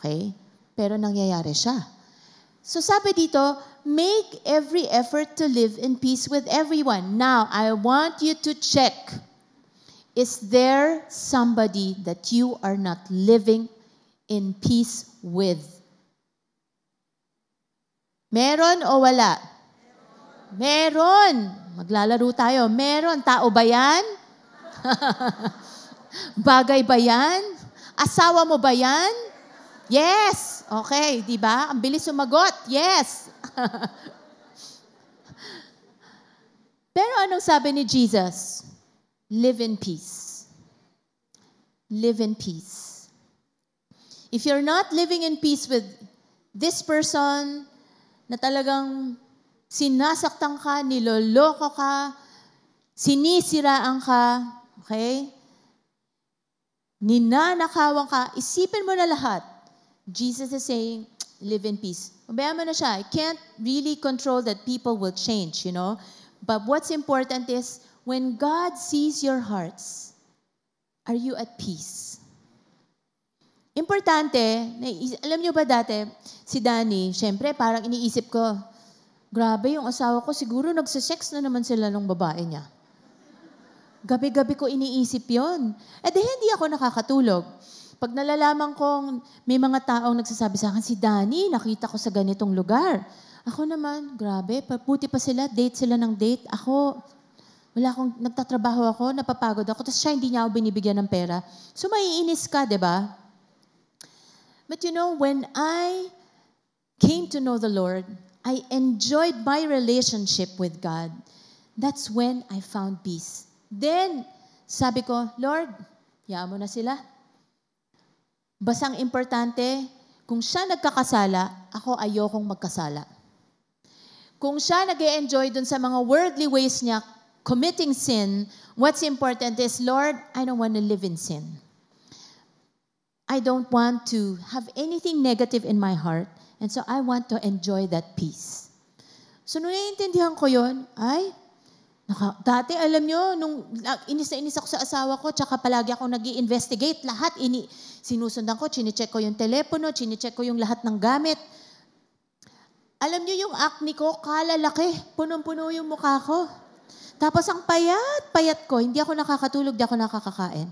Okay? Pero nangyayari siya. So sabi dito, make every effort to live in peace with everyone. Now, I want you to check Is there somebody that you are not living in peace with? Meron o wala? Meron. Maglalaro tayo. Meron. Tao ba yan? <laughs> Bagay ba yan? Asawa mo ba yan? Yes. Okay, 'di ba? Ang bilis sumagot. Yes. <laughs> Pero anong sabi ni Jesus? Live in peace. Live in peace. If you're not living in peace with this person na talagang sinasaktan ka, niloloko ka, sinisiraan ka, okay? Ninanakawan ka, isipin mo na lahat. Jesus is saying, live in peace. Mabayaan mo na siya. I can't really control that people will change, you know? But what's important is, When God sees your hearts, are you at peace? Importante, alam nyo ba dati, si Danny, syempre parang iniisip ko, grabe yung asawa ko, siguro nagsasex na naman sila ng babae niya. Gabi-gabi ko iniisip yon. Eh di hindi ako nakakatulog. Pag nalalaman kong may mga taong nagsasabi sa akin, si Danny, nakita ko sa ganitong lugar. Ako naman, grabe, puti pa sila, date sila ng date. Ako, wala akong, nagtatrabaho ako, napapagod ako, tapos siya hindi niya ako binibigyan ng pera. So, maiinis ka, di ba? But you know, when I came to know the Lord, I enjoyed my relationship with God. That's when I found peace. Then, sabi ko, Lord, yaan mo na sila. Basang importante, kung siya nagkakasala, ako ayokong magkasala. Kung siya nag enjoy dun sa mga worldly ways niya, committing sin, what's important is, Lord, I don't want to live in sin. I don't want to have anything negative in my heart. And so I want to enjoy that peace. So nung naiintindihan ko yon, ay, naka, dati alam nyo, nung inis na inis ako sa asawa ko, tsaka palagi ako nag investigate lahat. Ini, sinusundan ko, chinecheck ko yung telepono, chinecheck ko yung lahat ng gamit. Alam nyo yung acne ko, kalalaki, punong-puno yung mukha ko. Tapos ang payat, payat ko, hindi ako nakakatulog, hindi ako nakakakain.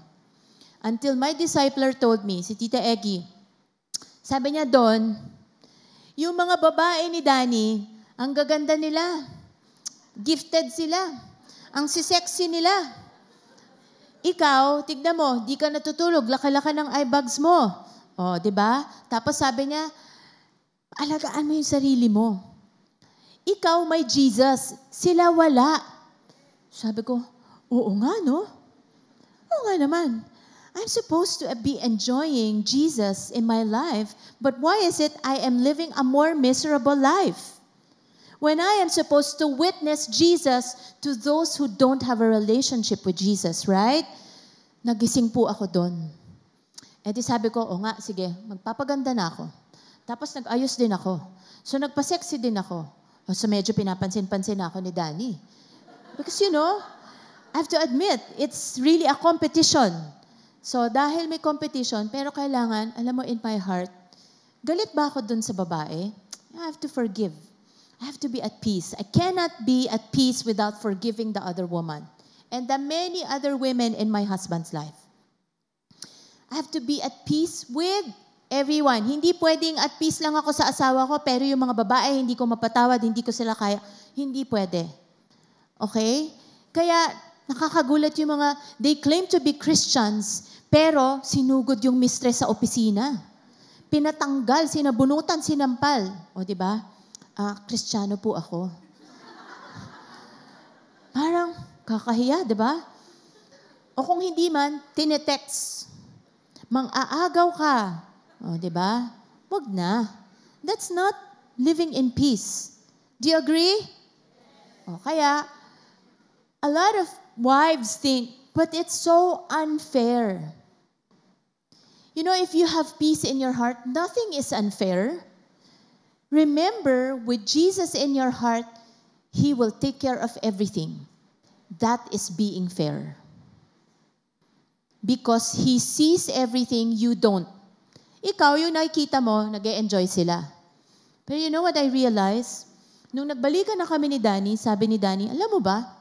Until my discipler told me, si Tita Eggy, sabi niya doon, yung mga babae ni Danny, ang gaganda nila. Gifted sila. Ang sisexy nila. Ikaw, tignan mo, di ka natutulog, laka-laka ng eye bags mo. O, oh, di ba? Tapos sabi niya, alagaan mo yung sarili mo. Ikaw may Jesus, sila wala. Sabi ko, oo nga, no? Oo nga naman. I'm supposed to be enjoying Jesus in my life, but why is it I am living a more miserable life? When I am supposed to witness Jesus to those who don't have a relationship with Jesus, right? Nagising po ako doon. E di sabi ko, o nga, sige, magpapaganda na ako. Tapos nag-ayos din ako. So nagpa-sexy din ako. So medyo pinapansin-pansin ako ni Danny. Because you know, I have to admit, it's really a competition. So dahil may competition, pero kailangan, alam mo, in my heart, galit ba ako dun sa babae? I have to forgive. I have to be at peace. I cannot be at peace without forgiving the other woman and the many other women in my husband's life. I have to be at peace with everyone. Hindi pwedeng at peace lang ako sa asawa ko, pero yung mga babae, hindi ko mapatawad, hindi ko sila kaya. Hindi pwede. Okay? Kaya nakakagulat yung mga, they claim to be Christians, pero sinugod yung mistress sa opisina. Pinatanggal, sinabunutan, sinampal. O, di ba? Ah, Kristiyano po ako. Parang kakahiya, di ba? O kung hindi man, tinetext. Mang-aagaw ka. O, di ba? Wag na. That's not living in peace. Do you agree? O, kaya, a lot of wives think, but it's so unfair. You know, if you have peace in your heart, nothing is unfair. Remember, with Jesus in your heart, He will take care of everything. That is being fair. Because He sees everything you don't. Ikaw, yung nakikita mo, nag enjoy sila. Pero you know what I realized? Nung nagbalikan na kami ni Danny, sabi ni Danny, alam mo ba,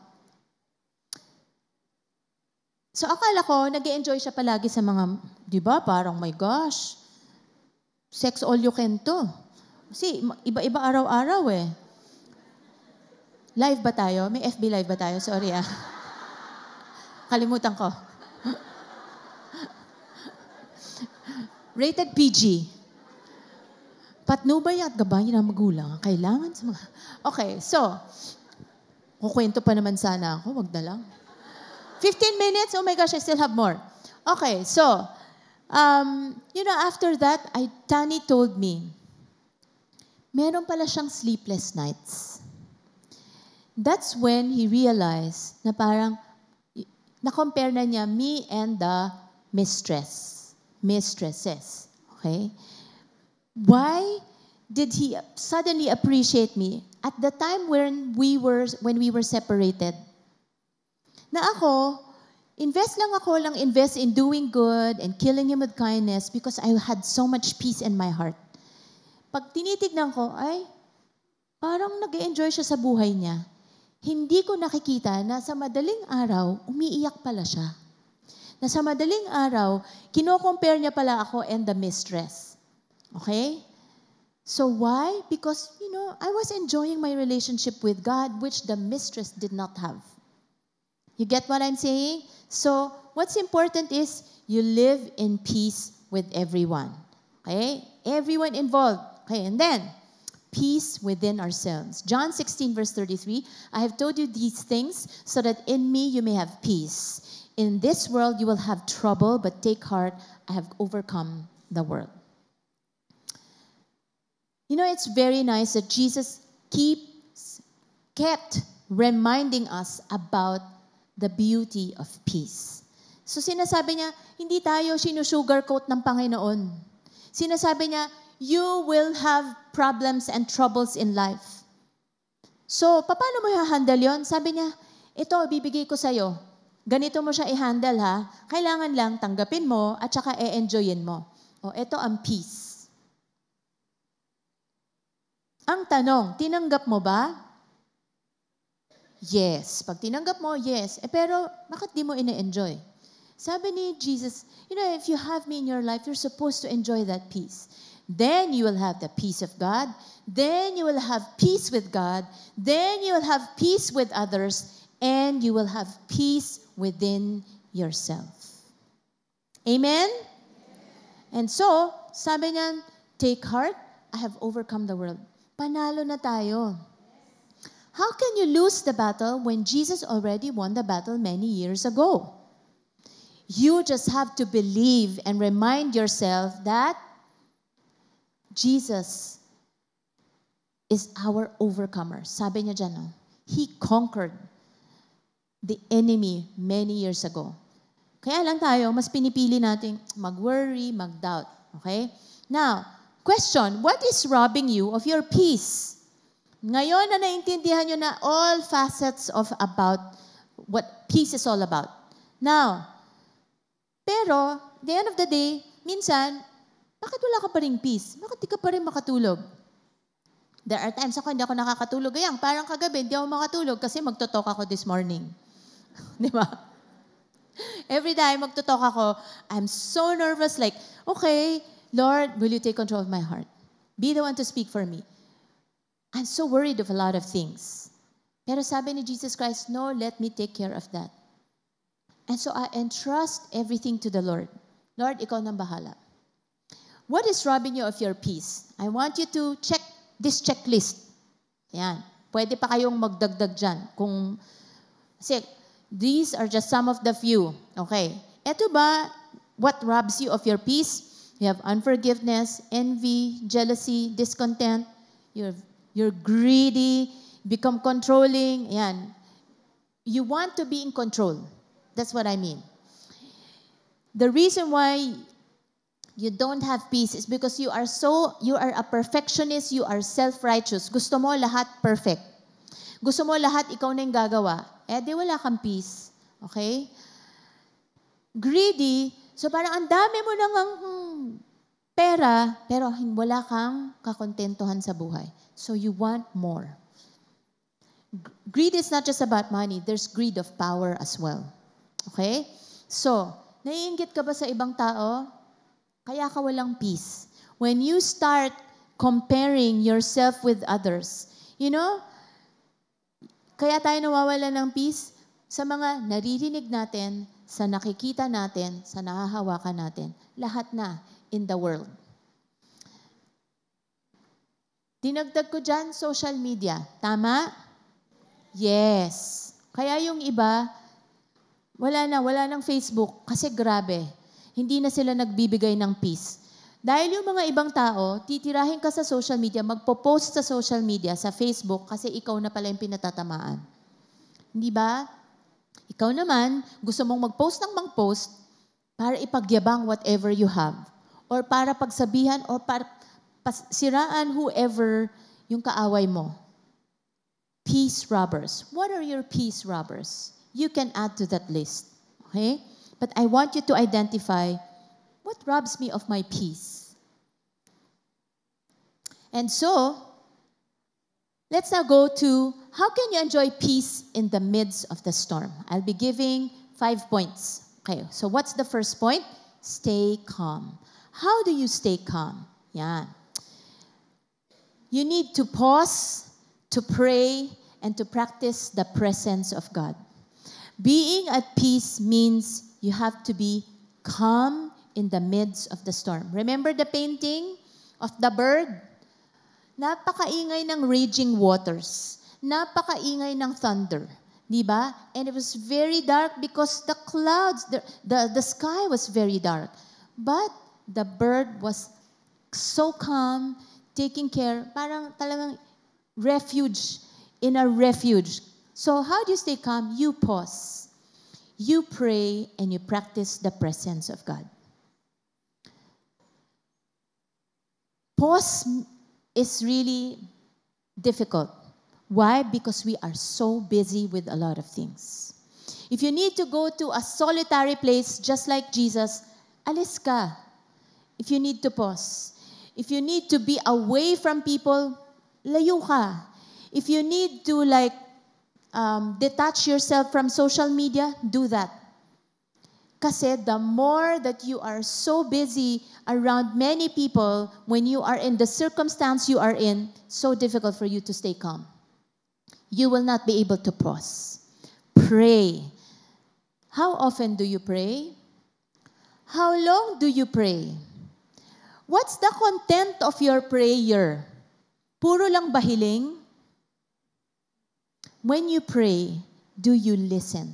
So akala ko, nag enjoy siya palagi sa mga, di ba, parang my gosh, sex all you can to. Kasi iba-iba araw-araw eh. Live ba tayo? May FB live ba tayo? Sorry ah. Kalimutan ko. Rated PG. Patnubay at gabay ng magulang ang kailangan sa mga... Okay, so, kukwento pa naman sana ako, wag na lang. 15 minutes? Oh my gosh, I still have more. Okay, so, um, you know, after that, I, Tani told me, meron pala siyang sleepless nights. That's when he realized na parang, na-compare na niya me and the mistress, mistresses. Okay? Why did he suddenly appreciate me? At the time when we were, when we were separated, na ako, invest lang ako lang invest in doing good and killing him with kindness because I had so much peace in my heart. Pag tinitignan ko, ay, parang nag enjoy siya sa buhay niya. Hindi ko nakikita na sa madaling araw, umiiyak pala siya. Na sa madaling araw, kinocompare niya pala ako and the mistress. Okay? So why? Because, you know, I was enjoying my relationship with God, which the mistress did not have. You get what I'm saying? So what's important is you live in peace with everyone. Okay? Everyone involved. Okay, and then peace within ourselves. John 16, verse 33 I have told you these things so that in me you may have peace. In this world you will have trouble, but take heart, I have overcome the world. You know, it's very nice that Jesus keeps, kept reminding us about the beauty of peace. So sinasabi niya, hindi tayo sinusugarcoat ng Panginoon. Sinasabi niya, you will have problems and troubles in life. So, paano mo i-handle yon? Sabi niya, ito, bibigay ko sa'yo. Ganito mo siya i-handle ha. Kailangan lang tanggapin mo at saka e-enjoyin mo. O, ito ang peace. Ang tanong, tinanggap mo ba? Yes. Pag tinanggap mo, yes. Eh, pero bakit di mo ina enjoy Sabi ni Jesus, you know, if you have me in your life, you're supposed to enjoy that peace. Then you will have the peace of God. Then you will have peace with God. Then you will have peace with others. And you will have peace within yourself. Amen? And so, sabi niyan, take heart, I have overcome the world. Panalo na tayo. How can you lose the battle when Jesus already won the battle many years ago? You just have to believe and remind yourself that Jesus is our overcomer. Sabi niya dyan, He conquered the enemy many years ago. Kaya lang tayo, mas pinipili natin mag-worry, mag-doubt. Okay? Now, question, what is robbing you of your peace? Ngayon na naintindihan nyo na all facets of about what peace is all about. Now, pero, the end of the day, minsan, bakit wala ka pa rin peace? Bakit di ka pa rin makatulog? There are times ako hindi ako nakakatulog. Ayan, parang kagabi, hindi ako makatulog kasi magtotok ako this morning. <laughs> di ba? Every time magtotok ako, I'm so nervous like, okay, Lord, will you take control of my heart? Be the one to speak for me. I'm so worried of a lot of things. Pero sabi ni Jesus Christ, no, let me take care of that. And so I entrust everything to the Lord. Lord, ikaw nang bahala. What is robbing you of your peace? I want you to check this checklist. Yan. Pwede pa kayong magdagdag dyan. Kung, kasi these are just some of the few. Okay. Ito ba, what robs you of your peace? You have unforgiveness, envy, jealousy, discontent. You have You're greedy, become controlling. Yan. You want to be in control. That's what I mean. The reason why you don't have peace is because you are so, you are a perfectionist, you are self-righteous. Gusto mo lahat perfect. Gusto mo lahat ikaw na yung gagawa. Eh, di wala kang peace. Okay? Greedy, so parang ang dami mo nang hmm, pera, pero wala kang kakontentuhan sa buhay. So you want more. Greed is not just about money. There's greed of power as well. Okay? So, naiingit ka ba sa ibang tao? Kaya ka walang peace. When you start comparing yourself with others, you know, kaya tayo nawawala ng peace sa mga naririnig natin, sa nakikita natin, sa nahahawakan natin. Lahat na in the world. Dinagdag ko dyan, social media. Tama? Yes. Kaya yung iba, wala na, wala ng Facebook. Kasi grabe, hindi na sila nagbibigay ng peace. Dahil yung mga ibang tao, titirahin ka sa social media, magpo-post sa social media, sa Facebook, kasi ikaw na pala yung pinatatamaan. Hindi ba? Ikaw naman, gusto mong mag-post ng mag-post para ipagyabang whatever you have. Or para pagsabihan, or para siraan whoever yung kaaway mo. Peace robbers. What are your peace robbers? You can add to that list. Okay? But I want you to identify what robs me of my peace. And so, let's now go to how can you enjoy peace in the midst of the storm? I'll be giving five points. Okay, so what's the first point? Stay calm. How do you stay calm? Yeah. You need to pause, to pray, and to practice the presence of God. Being at peace means you have to be calm in the midst of the storm. Remember the painting of the bird? Napakaingay ng raging waters. Napakaingay ng thunder. Diba? And it was very dark because the clouds, the, the, the sky was very dark. But the bird was so calm taking care, parang talagang refuge in a refuge. So how do you stay calm? You pause. You pray and you practice the presence of God. Pause is really difficult. Why? Because we are so busy with a lot of things. If you need to go to a solitary place just like Jesus, alis ka. If you need to pause. If you need to be away from people, layo ka. If you need to like um, detach yourself from social media, do that. Kasi the more that you are so busy around many people, when you are in the circumstance you are in, so difficult for you to stay calm. You will not be able to pause. Pray. How often do you pray? How long do you pray? What's the content of your prayer? Puro lang bahiling? When you pray, do you listen?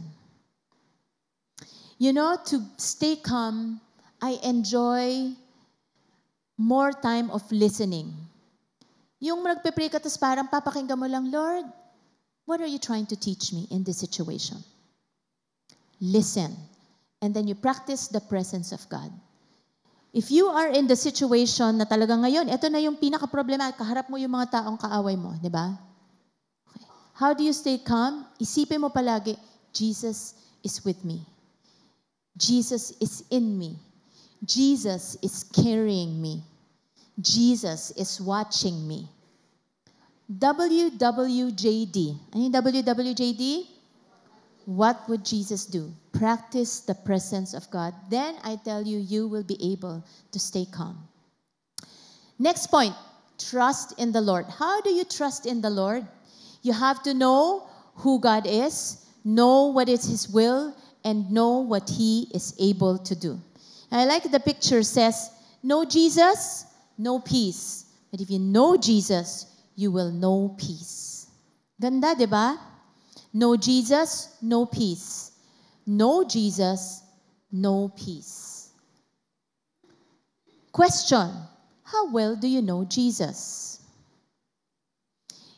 You know, to stay calm, I enjoy more time of listening. Yung nagpe-pray ka, tapos parang papakinggan mo lang, Lord, what are you trying to teach me in this situation? Listen. And then you practice the presence of God. If you are in the situation na talaga ngayon, ito na yung pinaka-problema, kaharap mo yung mga taong kaaway mo, di ba? Okay. How do you stay calm? Isipin mo palagi, Jesus is with me. Jesus is in me. Jesus is carrying me. Jesus is watching me. WWJD. Ano yung WWJD? What would Jesus do? Practice the presence of God. Then I tell you, you will be able to stay calm. Next point trust in the Lord. How do you trust in the Lord? You have to know who God is, know what is His will, and know what He is able to do. I like the picture says, Know Jesus, know peace. But if you know Jesus, you will know peace. Ganda, di ba? No Jesus, no peace. No Jesus, no peace. Question How well do you know Jesus?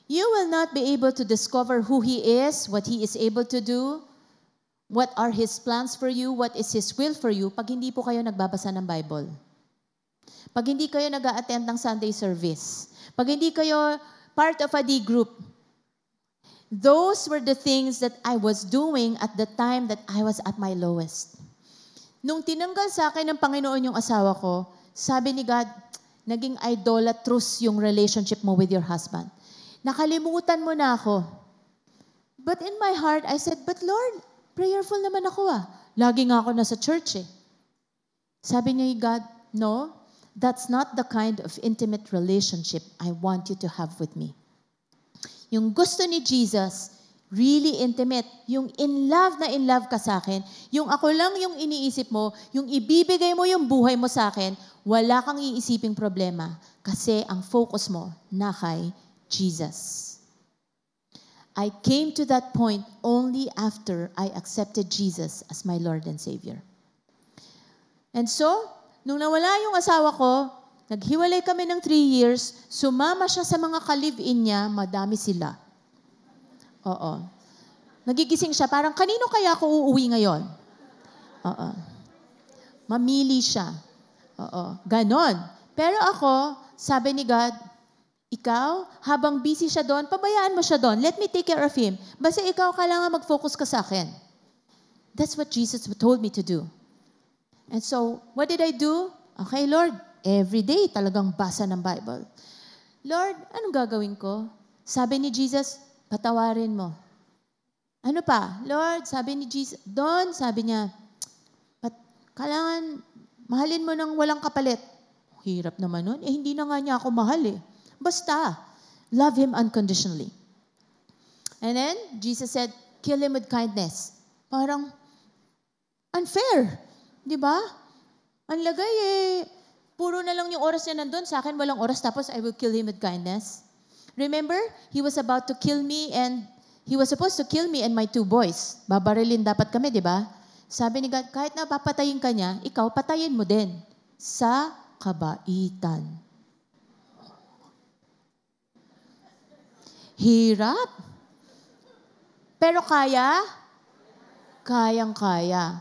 You will not be able to discover who He is, what He is able to do, what are His plans for you, what is His will for you, pag hindi po kayo nagbabasa ng Bible. Pag hindi kayo nag attend ng Sunday service. Pag hindi kayo part of a D group Those were the things that I was doing at the time that I was at my lowest. Nung tinanggal sa akin ng Panginoon yung asawa ko, sabi ni God, naging idolatrous yung relationship mo with your husband. Nakalimutan mo na ako. But in my heart, I said, But Lord, prayerful naman ako ah. Lagi nga ako nasa church eh. Sabi ni God, No, that's not the kind of intimate relationship I want you to have with me. Yung gusto ni Jesus, really intimate. Yung in love na in love ka sa akin, yung ako lang yung iniisip mo, yung ibibigay mo yung buhay mo sa akin, wala kang iisiping problema kasi ang focus mo na kay Jesus. I came to that point only after I accepted Jesus as my Lord and Savior. And so, nung nawala yung asawa ko, Naghiwalay kami ng three years, sumama siya sa mga ka-live-in niya, madami sila. Oo. Nagigising siya, parang kanino kaya ako uuwi ngayon? Oo. Mamili siya. Oo. Ganon. Pero ako, sabi ni God, ikaw, habang busy siya doon, pabayaan mo siya doon. Let me take care of him. Basta ikaw, kailangan mag-focus ka sa akin. That's what Jesus told me to do. And so, what did I do? Okay, Lord, every day talagang basa ng Bible. Lord, anong gagawin ko? Sabi ni Jesus, patawarin mo. Ano pa? Lord, sabi ni Jesus, doon, sabi niya, pat, kailangan mahalin mo ng walang kapalit. Hirap naman nun. Eh, hindi na nga niya ako mahal eh. Basta, love him unconditionally. And then, Jesus said, kill him with kindness. Parang, unfair. Di ba? Ang lagay eh, Puro na lang yung oras niya nandun. Sa akin, walang oras. Tapos, I will kill him with kindness. Remember, he was about to kill me and he was supposed to kill me and my two boys. Babarilin dapat kami, di ba? Sabi ni God, kahit na papatayin ka niya, ikaw patayin mo din sa kabaitan. Hirap. Pero kaya? Kayang-kaya.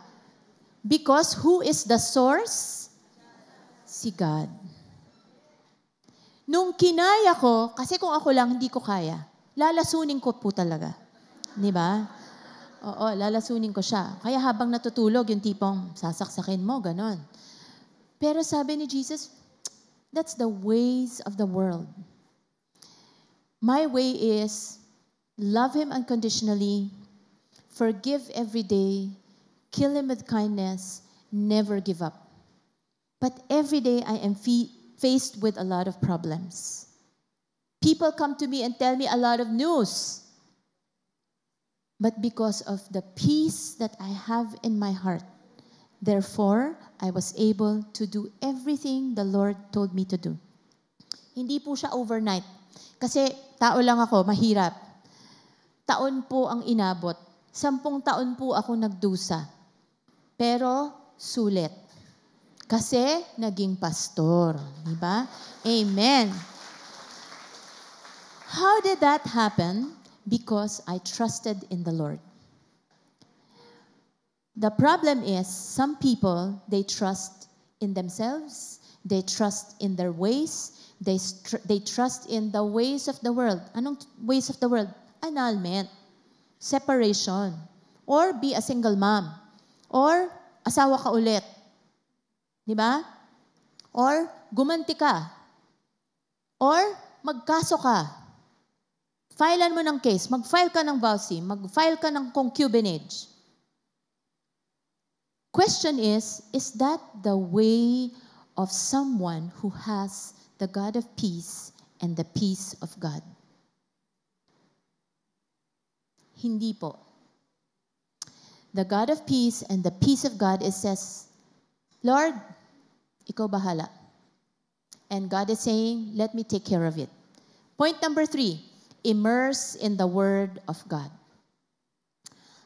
Because who is the source? si God. Nung kinaya ko, kasi kung ako lang, hindi ko kaya. Lalasunin ko po talaga. Di ba? Oo, lalasunin ko siya. Kaya habang natutulog, yung tipong sasaksakin mo, ganon. Pero sabi ni Jesus, that's the ways of the world. My way is love Him unconditionally, forgive every day, kill Him with kindness, never give up. But every day I am fe- faced with a lot of problems. People come to me and tell me a lot of news. But because of the peace that I have in my heart, therefore, I was able to do everything the Lord told me to do. Hindi po siya overnight. Kasi tao lang ako, mahirap. Taon po ang inabot. Sampung taon po ako nagdusa. Pero sulit. Kasi naging pastor, di ba? Amen. How did that happen? Because I trusted in the Lord. The problem is some people they trust in themselves, they trust in their ways, they str- they trust in the ways of the world. Anong ways of the world? Annulment, separation, or be a single mom, or asawa ka ulit Di ba? Or gumanti ka. Or magkaso ka. Filean mo ng case. Mag-file ka ng vowsy. Mag-file ka ng concubinage. Question is, is that the way of someone who has the God of peace and the peace of God? Hindi po. The God of peace and the peace of God, it says, Lord, ikaw bahala. And God is saying, let me take care of it. Point number three, immerse in the Word of God.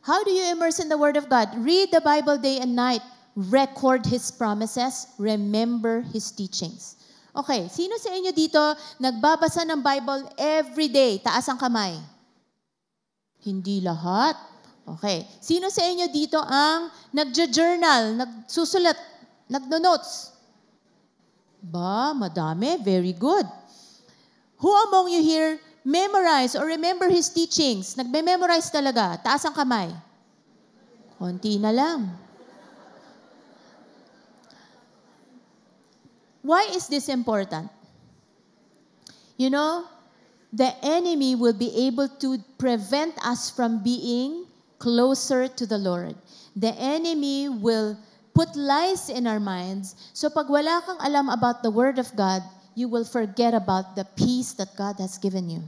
How do you immerse in the Word of God? Read the Bible day and night. Record His promises. Remember His teachings. Okay, sino sa inyo dito nagbabasa ng Bible every day? Taas ang kamay. Hindi lahat. Okay. Sino sa inyo dito ang nagjo-journal, nagsusulat nagno-notes. Ba, madami. Very good. Who among you here memorize or remember his teachings? Nagme-memorize talaga. Taas ang kamay. Konti na lang. Why is this important? You know, the enemy will be able to prevent us from being closer to the Lord. The enemy will put lies in our minds. So pag wala kang alam about the Word of God, you will forget about the peace that God has given you.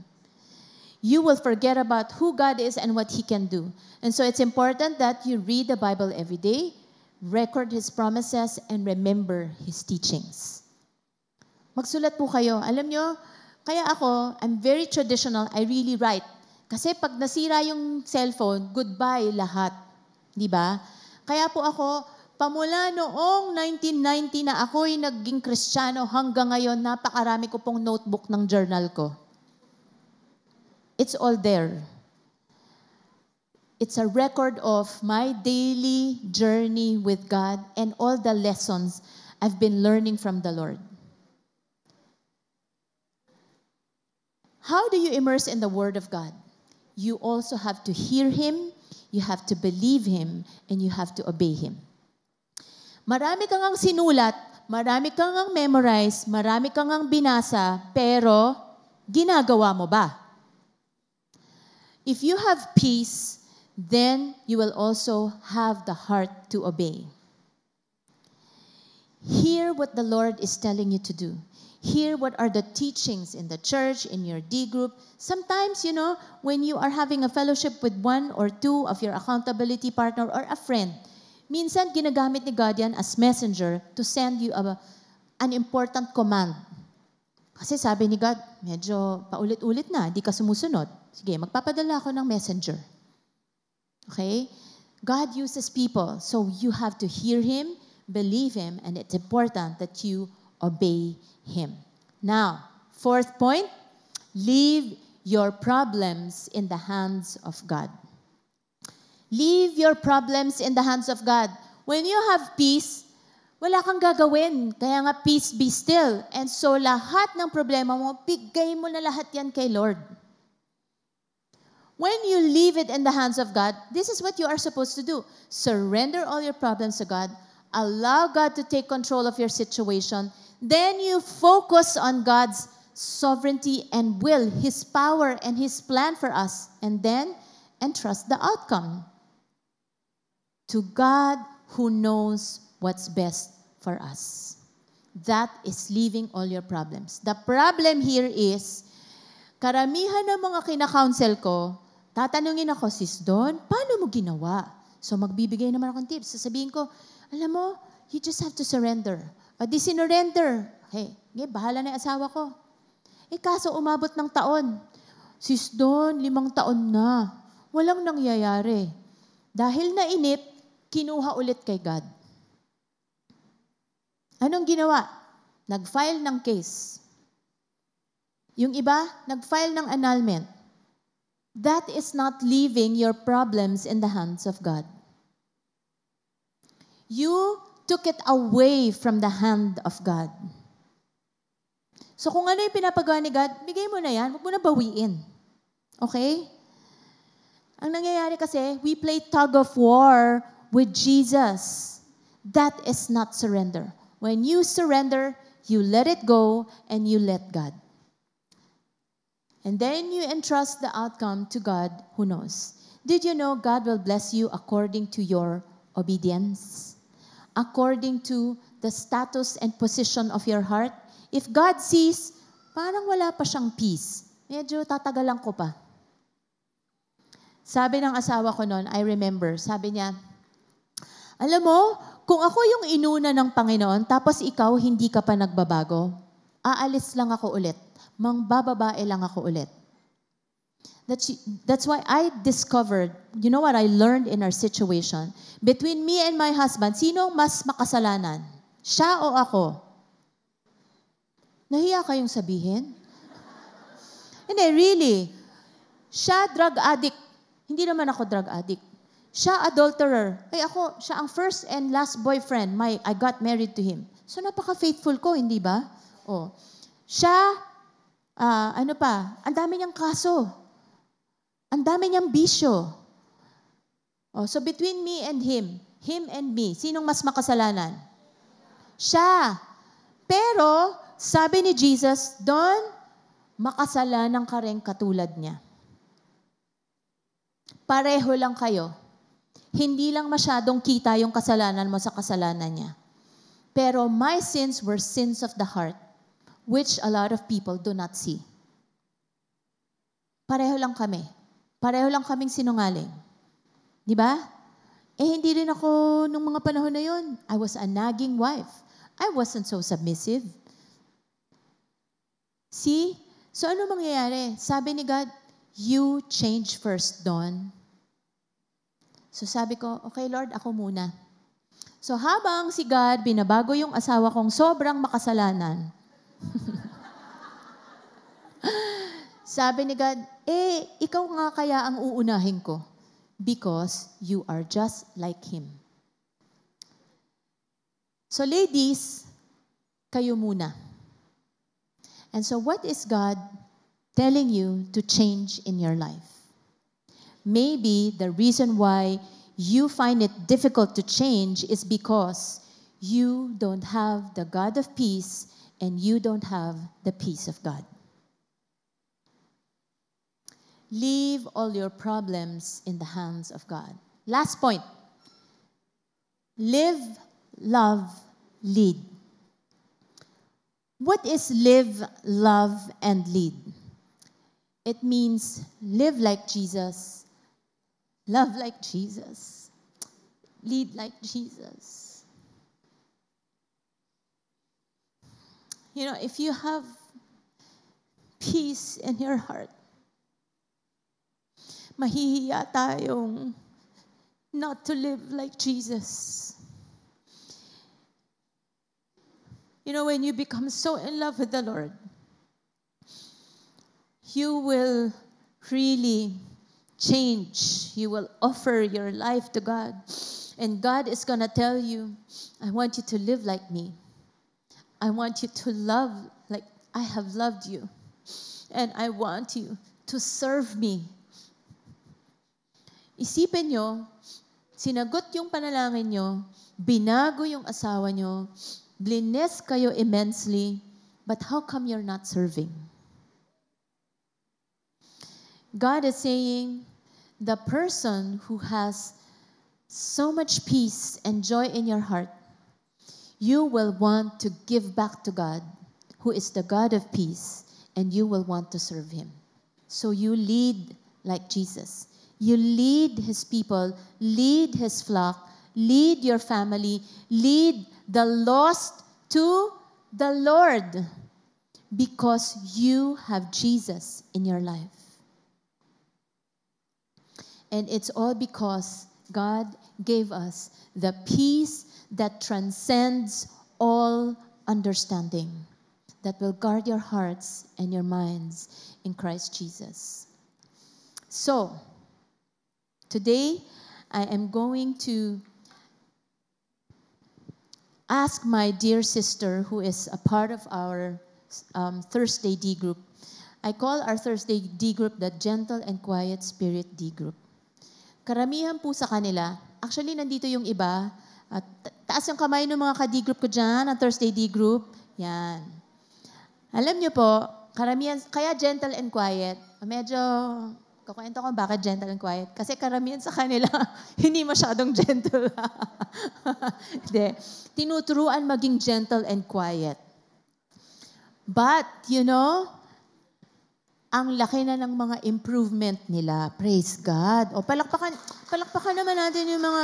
You will forget about who God is and what He can do. And so it's important that you read the Bible every day, record His promises, and remember His teachings. Magsulat po kayo. Alam nyo, kaya ako, I'm very traditional. I really write. Kasi pag nasira yung cellphone, goodbye lahat. Di ba? Kaya po ako, Pamula noong 1990 na ako'y naging kristyano hanggang ngayon, napakarami ko pong notebook ng journal ko. It's all there. It's a record of my daily journey with God and all the lessons I've been learning from the Lord. How do you immerse in the Word of God? You also have to hear Him, you have to believe Him, and you have to obey Him. Marami kang ang sinulat, marami kang ang memorize, marami kang ang binasa, pero ginagawa mo ba? If you have peace, then you will also have the heart to obey. Hear what the Lord is telling you to do. Hear what are the teachings in the church, in your D group. Sometimes, you know, when you are having a fellowship with one or two of your accountability partner or a friend, Minsan, ginagamit ni God yan as messenger to send you a, an important command. Kasi sabi ni God, medyo paulit-ulit na, di ka sumusunod. Sige, magpapadala ako ng messenger. Okay? God uses people, so you have to hear Him, believe Him, and it's important that you obey Him. Now, fourth point, leave your problems in the hands of God. Leave your problems in the hands of God. When you have peace, wala kang gagawin. Kaya nga, peace be still. And so, lahat ng problema mo, bigay mo na lahat yan kay Lord. When you leave it in the hands of God, this is what you are supposed to do. Surrender all your problems to God. Allow God to take control of your situation. Then you focus on God's sovereignty and will, His power and His plan for us. And then, entrust the outcome to God who knows what's best for us. That is leaving all your problems. The problem here is, karamihan ng mga kinakounsel ko, tatanungin ako, sis Don, paano mo ginawa? So magbibigay naman ako ng tips. Sasabihin ko, alam mo, you just have to surrender. O di sinurrender. Okay, ngayon, bahala na yung asawa ko. Eh kaso umabot ng taon. Sis Don, limang taon na. Walang nangyayari. Dahil nainip, kinuha ulit kay God. Anong ginawa? Nag-file ng case. Yung iba, nag-file ng annulment. That is not leaving your problems in the hands of God. You took it away from the hand of God. So kung ano yung pinapagawa ni God, bigay mo na yan, huwag mo na bawiin. Okay? Ang nangyayari kasi, we play tug of war with Jesus, that is not surrender. When you surrender, you let it go and you let God. And then you entrust the outcome to God who knows. Did you know God will bless you according to your obedience? According to the status and position of your heart? If God sees, parang wala pa siyang peace. Medyo tatagalan ko pa. Sabi ng asawa ko noon, I remember, sabi niya, alam mo, kung ako yung inuna ng Panginoon, tapos ikaw hindi ka pa nagbabago, aalis lang ako ulit. Mangbababae lang ako ulit. That's, that's why I discovered, you know what I learned in our situation? Between me and my husband, sino mas makasalanan? Siya o ako? Nahiya kayong sabihin? Hindi, really. Siya drug addict. Hindi naman ako drug addict siya adulterer. Ay ako, siya ang first and last boyfriend. My, I got married to him. So napaka-faithful ko, hindi ba? Oh. Siya, uh, ano pa, ang dami niyang kaso. Ang dami niyang bisyo. Oh, so between me and him, him and me, sinong mas makasalanan? Siya. Pero, sabi ni Jesus, Don, makasalanan ka rin katulad niya. Pareho lang kayo hindi lang masyadong kita yung kasalanan mo sa kasalanan niya. Pero my sins were sins of the heart, which a lot of people do not see. Pareho lang kami. Pareho lang kaming sinungaling. Di ba? Eh, hindi rin ako nung mga panahon na yun. I was a nagging wife. I wasn't so submissive. See? So ano mangyayari? Sabi ni God, you change first, Don. So sabi ko, okay Lord, ako muna. So habang si God binabago yung asawa kong sobrang makasalanan, <laughs> sabi ni God, eh, ikaw nga kaya ang uunahin ko because you are just like Him. So ladies, kayo muna. And so what is God telling you to change in your life? Maybe the reason why you find it difficult to change is because you don't have the God of peace and you don't have the peace of God. Leave all your problems in the hands of God. Last point live, love, lead. What is live, love, and lead? It means live like Jesus Love like Jesus. Lead like Jesus. You know, if you have peace in your heart, mahihiya tayong not to live like Jesus. You know, when you become so in love with the Lord, you will really change. You will offer your life to God. And God is going to tell you, I want you to live like me. I want you to love like I have loved you. And I want you to serve me. Isipin nyo, sinagot yung panalangin nyo, binago yung asawa nyo, blines kayo immensely, but how come you're not serving? God is saying the person who has so much peace and joy in your heart, you will want to give back to God, who is the God of peace, and you will want to serve Him. So you lead like Jesus. You lead His people, lead His flock, lead your family, lead the lost to the Lord because you have Jesus in your life. And it's all because God gave us the peace that transcends all understanding, that will guard your hearts and your minds in Christ Jesus. So, today I am going to ask my dear sister, who is a part of our um, Thursday D group. I call our Thursday D group the Gentle and Quiet Spirit D group. Karamihan po sa kanila, actually nandito yung iba, at taas yung kamay ng mga ka-D group ko dyan, ang Thursday D group. Yan. Alam niyo po, karamihan, kaya gentle and quiet. Medyo, kukwento ko bakit gentle and quiet. Kasi karamihan sa kanila, <laughs> hindi masyadong gentle. <laughs> Hindi. Tinuturuan maging gentle and quiet. But, you know, ang laki na ng mga improvement nila. Praise God. O palakpakan, palakpakan naman natin yung mga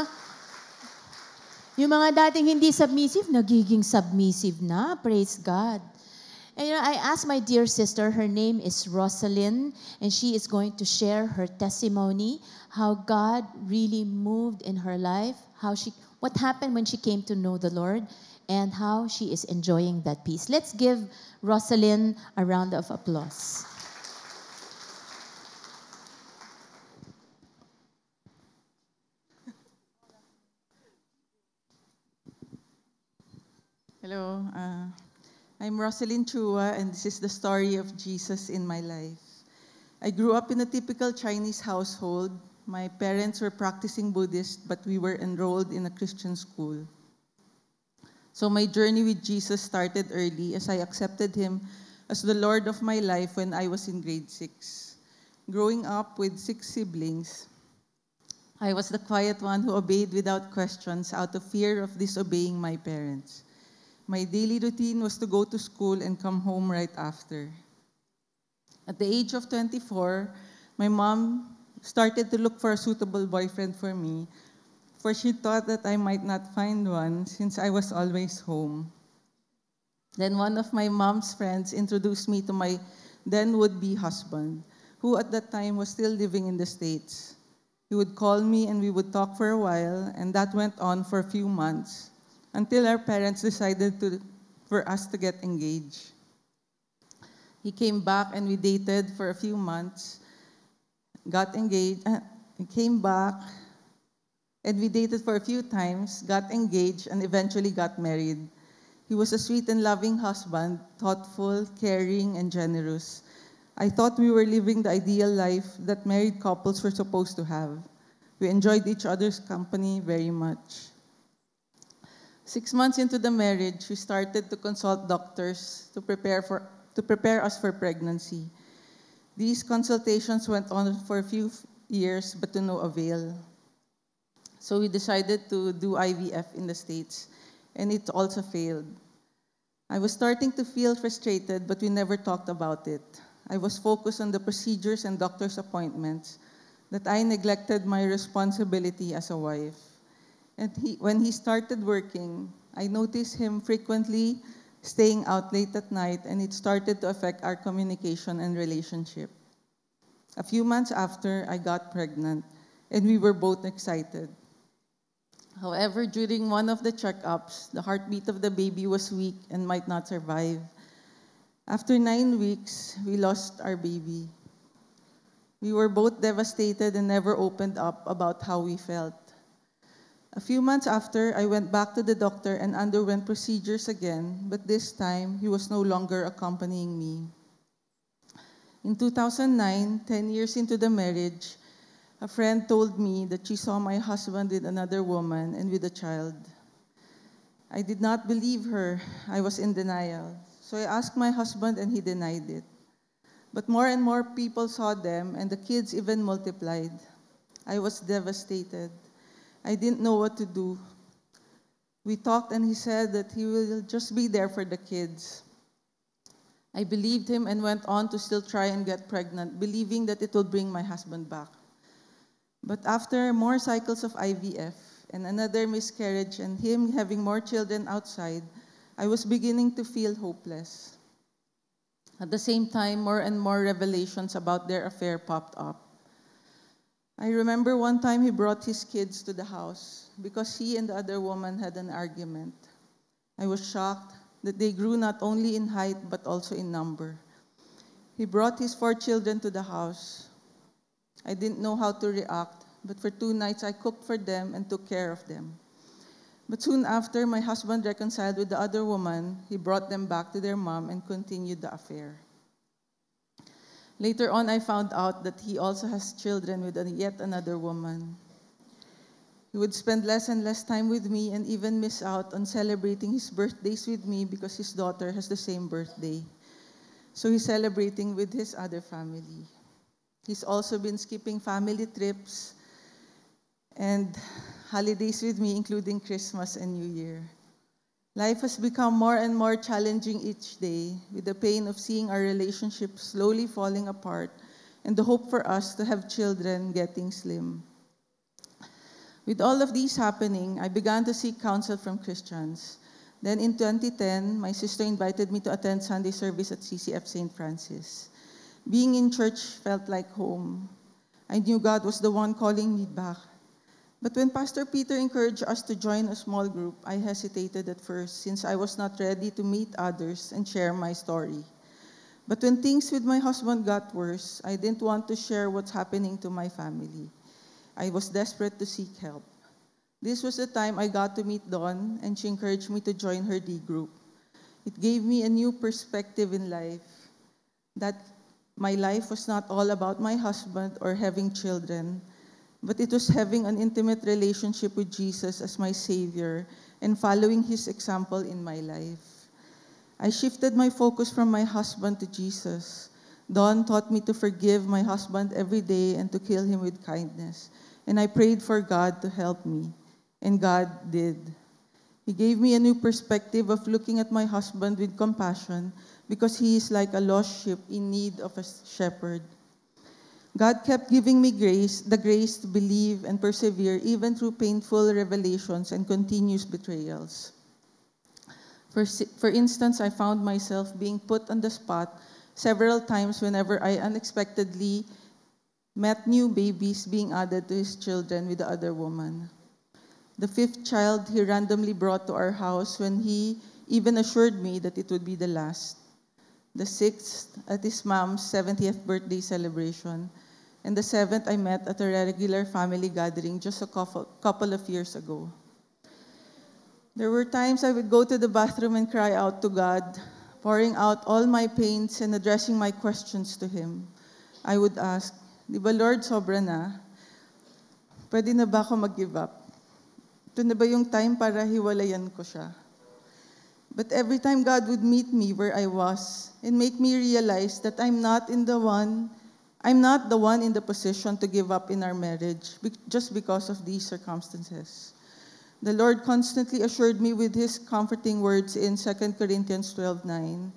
yung mga dating hindi submissive, nagiging submissive na. Praise God. And you know, I asked my dear sister, her name is Rosalind, and she is going to share her testimony, how God really moved in her life, how she, what happened when she came to know the Lord, and how she is enjoying that peace. Let's give Rosalind a round of applause. Hello. Uh, I'm Rosalind Chua, and this is the story of Jesus in my life. I grew up in a typical Chinese household. My parents were practicing Buddhists, but we were enrolled in a Christian school. So my journey with Jesus started early as I accepted him as the Lord of my life when I was in grade six. Growing up with six siblings, I was the quiet one who obeyed without questions out of fear of disobeying my parents. My daily routine was to go to school and come home right after. At the age of 24, my mom started to look for a suitable boyfriend for me, for she thought that I might not find one since I was always home. Then one of my mom's friends introduced me to my then would be husband, who at that time was still living in the States. He would call me and we would talk for a while, and that went on for a few months until our parents decided to, for us to get engaged. He came back and we dated for a few months, got engaged, uh, came back, and we dated for a few times, got engaged, and eventually got married. He was a sweet and loving husband, thoughtful, caring, and generous. I thought we were living the ideal life that married couples were supposed to have. We enjoyed each other's company very much. Six months into the marriage, we started to consult doctors to prepare, for, to prepare us for pregnancy. These consultations went on for a few years, but to no avail. So we decided to do IVF in the States, and it also failed. I was starting to feel frustrated, but we never talked about it. I was focused on the procedures and doctor's appointments, that I neglected my responsibility as a wife. And he, when he started working, I noticed him frequently staying out late at night, and it started to affect our communication and relationship. A few months after, I got pregnant, and we were both excited. However, during one of the checkups, the heartbeat of the baby was weak and might not survive. After nine weeks, we lost our baby. We were both devastated and never opened up about how we felt. A few months after, I went back to the doctor and underwent procedures again, but this time he was no longer accompanying me. In 2009, 10 years into the marriage, a friend told me that she saw my husband with another woman and with a child. I did not believe her. I was in denial. So I asked my husband, and he denied it. But more and more people saw them, and the kids even multiplied. I was devastated. I didn't know what to do. We talked, and he said that he will just be there for the kids. I believed him and went on to still try and get pregnant, believing that it would bring my husband back. But after more cycles of IVF and another miscarriage, and him having more children outside, I was beginning to feel hopeless. At the same time, more and more revelations about their affair popped up. I remember one time he brought his kids to the house because he and the other woman had an argument. I was shocked that they grew not only in height but also in number. He brought his four children to the house. I didn't know how to react, but for two nights I cooked for them and took care of them. But soon after, my husband reconciled with the other woman. He brought them back to their mom and continued the affair. Later on, I found out that he also has children with yet another woman. He would spend less and less time with me and even miss out on celebrating his birthdays with me because his daughter has the same birthday. So he's celebrating with his other family. He's also been skipping family trips and holidays with me, including Christmas and New Year. Life has become more and more challenging each day with the pain of seeing our relationship slowly falling apart and the hope for us to have children getting slim. With all of these happening, I began to seek counsel from Christians. Then in 2010, my sister invited me to attend Sunday service at CCF St. Francis. Being in church felt like home. I knew God was the one calling me back but when Pastor Peter encouraged us to join a small group, I hesitated at first since I was not ready to meet others and share my story. But when things with my husband got worse, I didn't want to share what's happening to my family. I was desperate to seek help. This was the time I got to meet Dawn, and she encouraged me to join her D group. It gave me a new perspective in life that my life was not all about my husband or having children, but it was having an intimate relationship with Jesus as my Savior and following His example in my life. I shifted my focus from my husband to Jesus. Don taught me to forgive my husband every day and to kill him with kindness. And I prayed for God to help me. And God did. He gave me a new perspective of looking at my husband with compassion because he is like a lost sheep in need of a shepherd God kept giving me grace, the grace to believe and persevere even through painful revelations and continuous betrayals. For, for instance, I found myself being put on the spot several times whenever I unexpectedly met new babies being added to his children with the other woman. The fifth child he randomly brought to our house when he even assured me that it would be the last. The sixth at his mom's 70th birthday celebration and the seventh I met at a regular family gathering just a couple of years ago. There were times I would go to the bathroom and cry out to God, pouring out all my pains and addressing my questions to Him. I would ask, Di ba Lord, sobra na? Pwede na ba ako mag-give up? Ito na ba yung time para hiwalayan ko siya? But every time God would meet me where I was and make me realize that I'm not in the one I'm not the one in the position to give up in our marriage just because of these circumstances. The Lord constantly assured me with his comforting words in 2 Corinthians 12:9.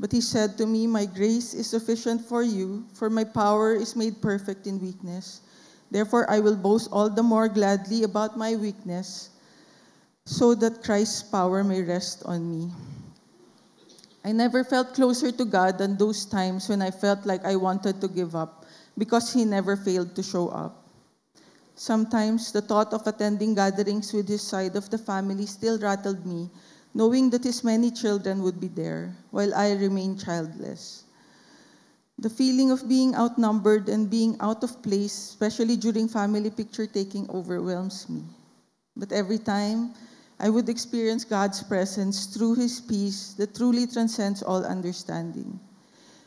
But he said to me, "My grace is sufficient for you, for my power is made perfect in weakness. Therefore I will boast all the more gladly about my weakness, so that Christ's power may rest on me." I never felt closer to God than those times when I felt like I wanted to give up because He never failed to show up. Sometimes the thought of attending gatherings with his side of the family still rattled me, knowing that his many children would be there, while I remained childless. The feeling of being outnumbered and being out of place, especially during family picture taking, overwhelms me. But every time I would experience God's presence through his peace that truly transcends all understanding.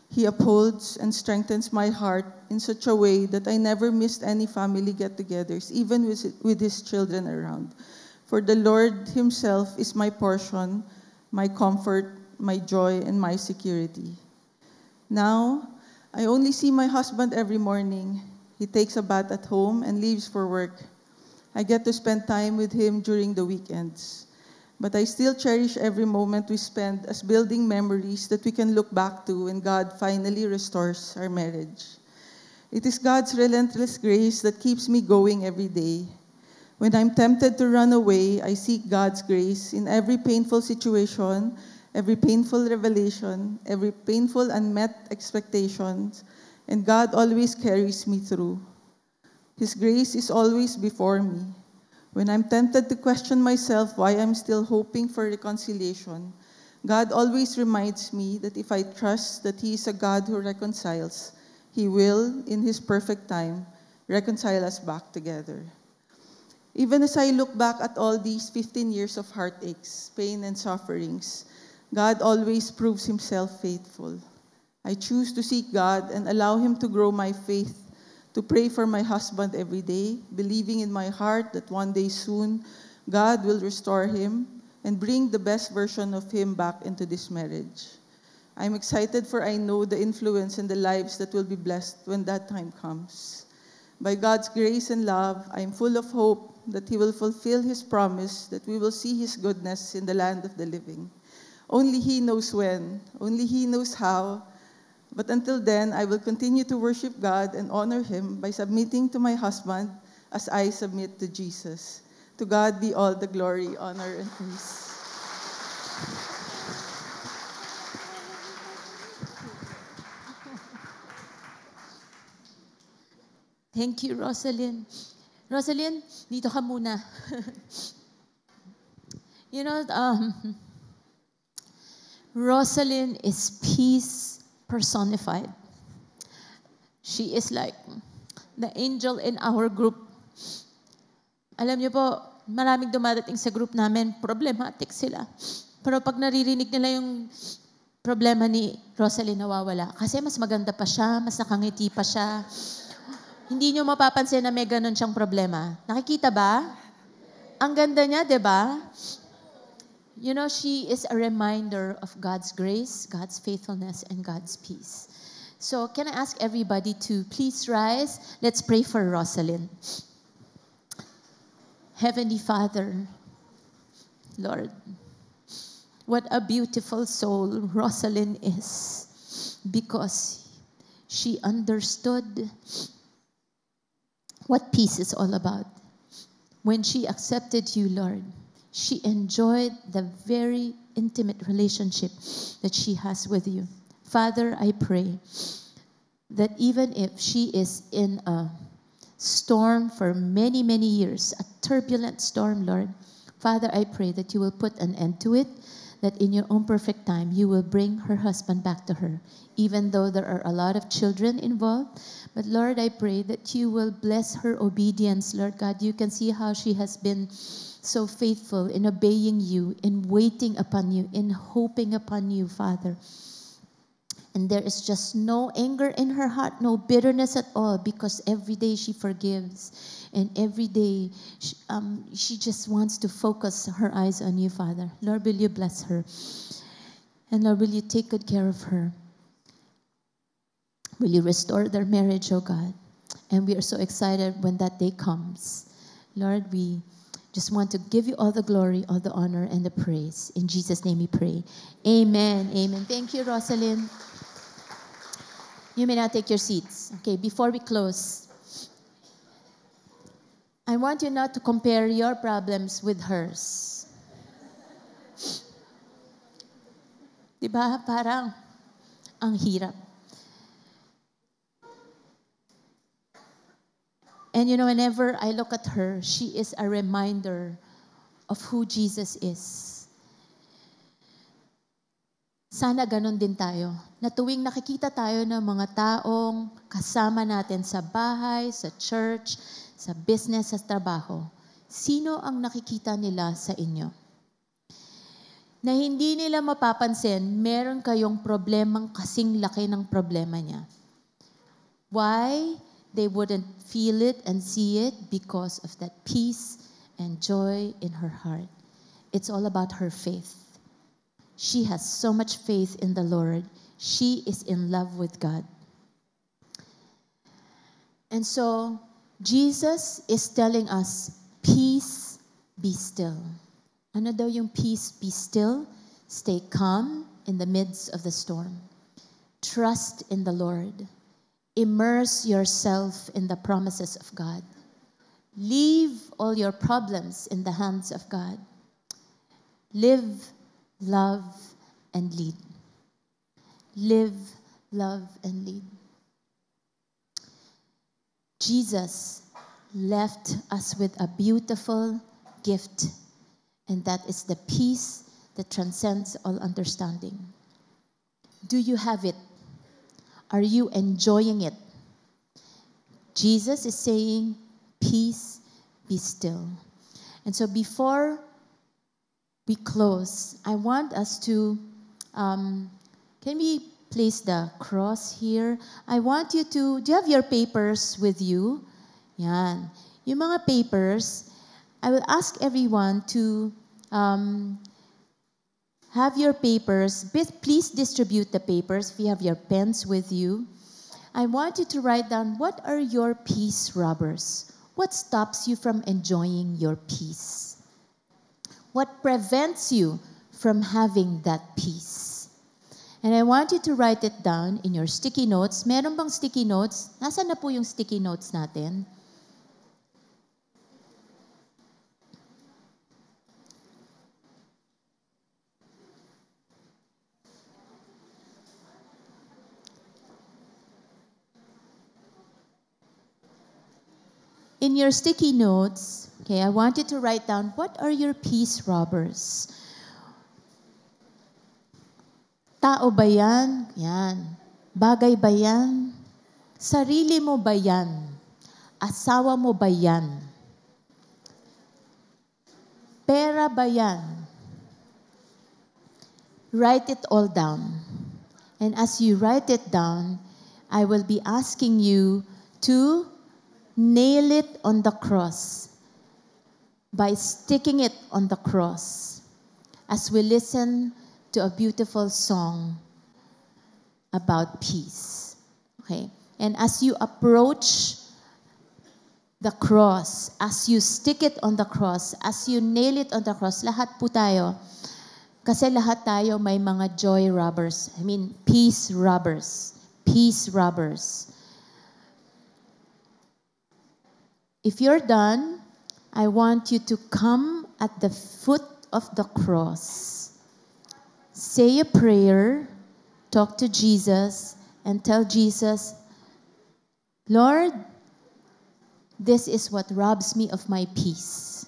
He upholds and strengthens my heart in such a way that I never missed any family get togethers, even with, with his children around. For the Lord himself is my portion, my comfort, my joy, and my security. Now, I only see my husband every morning. He takes a bath at home and leaves for work. I get to spend time with him during the weekends. But I still cherish every moment we spend as building memories that we can look back to when God finally restores our marriage. It is God's relentless grace that keeps me going every day. When I'm tempted to run away, I seek God's grace in every painful situation, every painful revelation, every painful unmet expectations, and God always carries me through. His grace is always before me. When I'm tempted to question myself why I'm still hoping for reconciliation, God always reminds me that if I trust that He is a God who reconciles, He will, in His perfect time, reconcile us back together. Even as I look back at all these 15 years of heartaches, pain, and sufferings, God always proves Himself faithful. I choose to seek God and allow Him to grow my faith to pray for my husband every day, believing in my heart that one day soon God will restore him and bring the best version of him back into this marriage. I'm excited for I know the influence and the lives that will be blessed when that time comes. By God's grace and love, I'm full of hope that He will fulfill His promise that we will see His goodness in the land of the living. Only He knows when, only He knows how, but until then, I will continue to worship God and honor Him by submitting to my husband as I submit to Jesus. To God be all the glory, honor, and peace. Thank you, Rosalyn, Rosalyn, dito ka muna. <laughs> you know, um, is peace personified. She is like the angel in our group. Alam niyo po, maraming dumadating sa group namin, problematic sila. Pero pag naririnig nila yung problema ni Rosalie, nawawala. Kasi mas maganda pa siya, mas nakangiti pa siya. Hindi niyo mapapansin na may ganun siyang problema. Nakikita ba? Ang ganda niya, di ba? You know, she is a reminder of God's grace, God's faithfulness, and God's peace. So, can I ask everybody to please rise? Let's pray for Rosalind. Heavenly Father, Lord, what a beautiful soul Rosalind is because she understood what peace is all about. When she accepted you, Lord, she enjoyed the very intimate relationship that she has with you. Father, I pray that even if she is in a storm for many, many years, a turbulent storm, Lord, Father, I pray that you will put an end to it, that in your own perfect time, you will bring her husband back to her, even though there are a lot of children involved. But Lord, I pray that you will bless her obedience, Lord God. You can see how she has been so faithful in obeying you, in waiting upon you, in hoping upon you, Father. And there is just no anger in her heart, no bitterness at all, because every day she forgives. And every day she, um, she just wants to focus her eyes on you, Father. Lord, will you bless her? And Lord, will you take good care of her? Will you restore their marriage, oh God? And we are so excited when that day comes. Lord, we. Just want to give you all the glory, all the honor, and the praise. In Jesus' name we pray. Amen. Amen. Thank you, Rosalind. You may now take your seats. Okay, before we close, I want you not to compare your problems with hers. Diba? Parang ang hirap. And you know, whenever I look at her, she is a reminder of who Jesus is. Sana ganun din tayo. Na tuwing nakikita tayo ng mga taong kasama natin sa bahay, sa church, sa business, sa trabaho, sino ang nakikita nila sa inyo? Na hindi nila mapapansin, meron kayong problemang kasing laki ng problema niya. Why? They wouldn't feel it and see it because of that peace and joy in her heart. It's all about her faith. She has so much faith in the Lord. She is in love with God. And so Jesus is telling us, peace be still. Ano daw yung peace be still? Stay calm in the midst of the storm. Trust in the Lord. Immerse yourself in the promises of God. Leave all your problems in the hands of God. Live, love, and lead. Live, love, and lead. Jesus left us with a beautiful gift, and that is the peace that transcends all understanding. Do you have it? Are you enjoying it? Jesus is saying, Peace be still. And so before we close, I want us to. Um, can we place the cross here? I want you to. Do you have your papers with you? Yan. Yung mga papers, I will ask everyone to um, have your papers. Please distribute the papers if you have your pens with you. I want you to write down what are your peace robbers? What stops you from enjoying your peace? What prevents you from having that peace? And I want you to write it down in your sticky notes. Meron bang sticky notes? Nasaan na po yung sticky notes natin? in your sticky notes, okay, I want you to write down what are your peace robbers? Tao ba yan? Yan. Bagay ba yan? Sarili mo ba yan? Asawa mo ba yan? Pera ba yan? Write it all down. And as you write it down, I will be asking you to nail it on the cross by sticking it on the cross as we listen to a beautiful song about peace. Okay? And as you approach the cross, as you stick it on the cross, as you nail it on the cross, lahat po tayo, kasi lahat tayo may mga joy robbers. I mean, peace robbers. Peace robbers. If you're done, I want you to come at the foot of the cross. Say a prayer, talk to Jesus, and tell Jesus, Lord, this is what robs me of my peace,